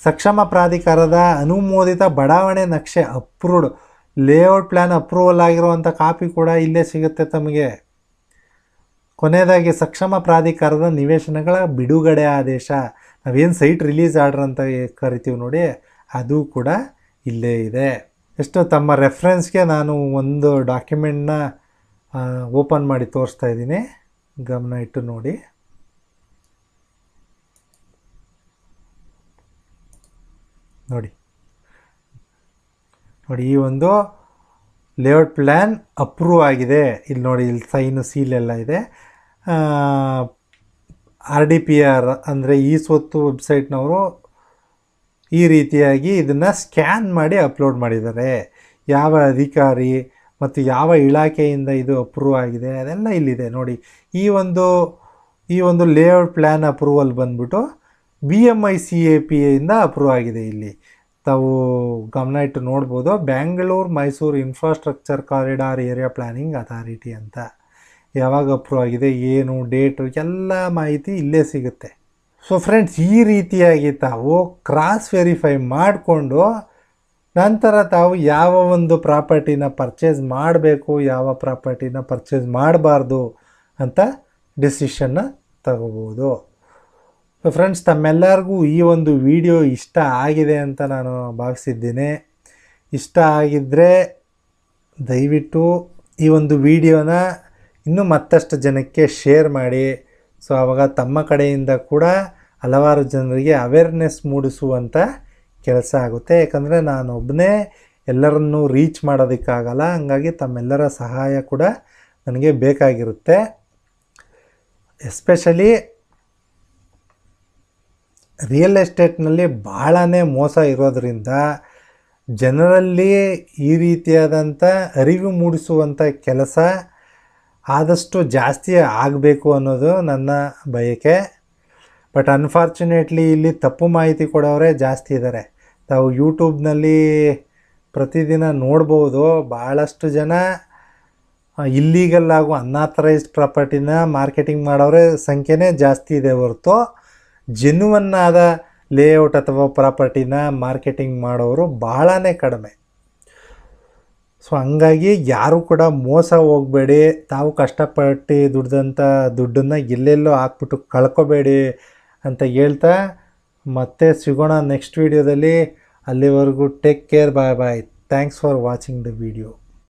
ಸಕ್ಷಮ ಪ್ರಾಧಿಕಾರದ ಅನುಮೋದಿತ ಬಡಾವಣೆ ನಕ್ಷೆ ಅಪ್ರೂವ್ಡ್ ಲೇಔಟ್ ಪ್ಲ್ಯಾನ್ ಅಪ್ರೂವಲ್ ಆಗಿರುವಂಥ ಕಾಪಿ ಕೂಡ ಇಲ್ಲೇ ಸಿಗುತ್ತೆ ತಮಗೆ ಕೊನೆಯದಾಗಿ ಸಕ್ಷಮ ಪ್ರಾಧಿಕಾರದ ನಿವೇಶನಗಳ ಬಿಡುಗಡೆ ಆದೇಶ ನಾವೇನು ಸೈಟ್ ರಿಲೀಸ್ ಆರ್ಡರ್ ಅಂತ ಕರಿತೀವಿ ನೋಡಿ ಅದು ಕೂಡ ಇಲ್ಲೇ ಇದೆ ಎಷ್ಟು ತಮ್ಮ ರೆಫ್ರೆನ್ಸ್ಗೆ ನಾನು ಒಂದು ಡಾಕ್ಯುಮೆಂಟ್ನ ಓಪನ್ ಮಾಡಿ ತೋರಿಸ್ತಾ ಇದ್ದೀನಿ ಗಮನ ಇಟ್ಟು ನೋಡಿ ನೋಡಿ ನೋಡಿ ಈ ಒಂದು ಲೇಔಟ್ ಪ್ಲ್ಯಾನ್ ಅಪ್ರೂವ್ ಆಗಿದೆ ಇಲ್ಲಿ ನೋಡಿ ಇಲ್ಲಿ ಸೈನು ಸೀಲ್ ಎಲ್ಲ ಇದೆ ಆರ್ ಡಿ ಪಿ ಆರ್ ಅಂದರೆ ಈ ಸ್ವತ್ತು ವೆಬ್ಸೈಟ್ನವರು ಈ ರೀತಿಯಾಗಿ ಇದನ್ನು ಸ್ಕ್ಯಾನ್ ಮಾಡಿ ಅಪ್ಲೋಡ್ ಮಾಡಿದ್ದಾರೆ ಯಾವ ಅಧಿಕಾರಿ ಮತ್ತು ಯಾವ ಇಲಾಖೆಯಿಂದ ಇದು ಅಪ್ರೂವ್ ಆಗಿದೆ ಅದೆಲ್ಲ ಇಲ್ಲಿದೆ ನೋಡಿ ಈ ಒಂದು ಈ ಒಂದು ಲೇಔಟ್ ಪ್ಲ್ಯಾನ್ ಅಪ್ರೂವಲ್ ಬಂದ್ಬಿಟ್ಟು B M I C A P ಎಯಿಂದ ಅಪ್ರೂವ್ ಆಗಿದೆ ಇಲ್ಲಿ ತಾವು ಗಮನ ಇಟ್ಟು ನೋಡ್ಬೋದು Bangalore Mysuru infrastructure corridor area planning authority ಅಂತ ಯಾವಾಗ ಅಪ್ರೂವ್ ಆಗಿದೆ ಏನು ಡೇಟು ಎಲ್ಲ ಮಾಹಿತಿ ಇಲ್ಲೇ ಸಿಗುತ್ತೆ ಸೊ ಫ್ರೆಂಡ್ಸ್ ಈ ರೀತಿಯಾಗಿ ತಾವು ಕ್ರಾಸ್ ವೆರಿಫೈ ಮಾಡಿಕೊಂಡು ನಂತರ ತಾವು ಯಾವ ಒಂದು ಪ್ರಾಪರ್ಟಿನ ಪರ್ಚೇಸ್ ಮಾಡಬೇಕು ಯಾವ ಪ್ರಾಪರ್ಟಿನ ಪರ್ಚೇಸ್ ಮಾಡಬಾರ್ದು ಅಂತ ಡಿಸಿಷನ್ನ ತಗೋಬೋದು ಸೊ ಫ್ರೆಂಡ್ಸ್ ತಮ್ಮೆಲ್ಲರಿಗೂ ಈ ಒಂದು ವಿಡಿಯೋ ಇಷ್ಟ ಆಗಿದೆ ಅಂತ ನಾನು ಭಾವಿಸಿದ್ದೀನಿ ಇಷ್ಟ ಆಗಿದ್ದರೆ ದಯವಿಟ್ಟು ಈ ಒಂದು ವಿಡಿಯೋನ ಇನ್ನೂ ಮತ್ತಷ್ಟು ಜನಕ್ಕೆ ಶೇರ್ ಮಾಡಿ ಸೊ ಆವಾಗ ತಮ್ಮ ಕಡೆಯಿಂದ ಕೂಡ ಹಲವಾರು ಜನರಿಗೆ ಅವೇರ್ನೆಸ್ ಮೂಡಿಸುವಂಥ ಕೆಲಸ ಆಗುತ್ತೆ ಯಾಕಂದರೆ ನಾನೊಬ್ಬನೇ ಎಲ್ಲರನ್ನೂ ರೀಚ್ ಮಾಡೋದಕ್ಕಾಗಲ್ಲ ಹಂಗಾಗಿ ತಮ್ಮೆಲ್ಲರ ಸಹಾಯ ಕೂಡ ನನಗೆ ಬೇಕಾಗಿರುತ್ತೆ ಎಸ್ಪೆಷಲಿ ರಿಯಲ್ ಎಸ್ಟೇಟ್ನಲ್ಲಿ ಭಾಳನೇ ಮೋಸ ಇರೋದರಿಂದ ಜನರಲ್ಲಿ ಈ ರೀತಿಯಾದಂಥ ಅರಿವು ಮೂಡಿಸುವಂಥ ಕೆಲಸ ಆದಷ್ಟು ಜಾಸ್ತಿ ಆಗಬೇಕು ಅನ್ನೋದು ನನ್ನ ಬಯಕೆ ಬಟ್ ಅನ್ಫಾರ್ಚುನೇಟ್ಲಿ ಇಲ್ಲಿ ತಪ್ಪು ಮಾಹಿತಿ ಕೊಡೋರೇ ಜಾಸ್ತಿ ಇದ್ದಾರೆ ತಾವು ಯೂಟ್ಯೂಬ್ನಲ್ಲಿ ಪ್ರತಿದಿನ ನೋಡ್ಬೋದು ಭಾಳಷ್ಟು ಜನ ಇಲ್ಲೀಗಲ್ ಆಗೋ ಅನ್ಆಥರೈಸ್ಡ್ ಪ್ರಾಪರ್ಟಿನ ಮಾರ್ಕೆಟಿಂಗ್ ಮಾಡೋರೇ ಸಂಖ್ಯೆನೇ ಜಾಸ್ತಿ ಇದೆ ಹೊರತು ಆದ ಲೇಔಟ್ ಅಥವಾ ಪ್ರಾಪರ್ಟಿನ ಮಾರ್ಕೆಟಿಂಗ್ ಮಾಡೋರು ಬಹಳಾ ಕಡಿಮೆ ಸೊ ಹಂಗಾಗಿ ಯಾರು ಕೂಡ ಮೋಸ ಹೋಗಬೇಡಿ ತಾವು ಕಷ್ಟಪಟ್ಟು ದುಡ್ದಂಥ ದುಡ್ಡನ್ನು ಎಲ್ಲೆಲ್ಲೋ ಹಾಕ್ಬಿಟ್ಟು ಕಳ್ಕೊಬೇಡಿ ಅಂತ ಹೇಳ್ತಾ ಮತ್ತೆ ಸಿಗೋಣ ನೆಕ್ಸ್ಟ್ ವೀಡಿಯೋದಲ್ಲಿ ಅಲ್ಲಿವರೆಗೂ take care bye bye thanks for watching the video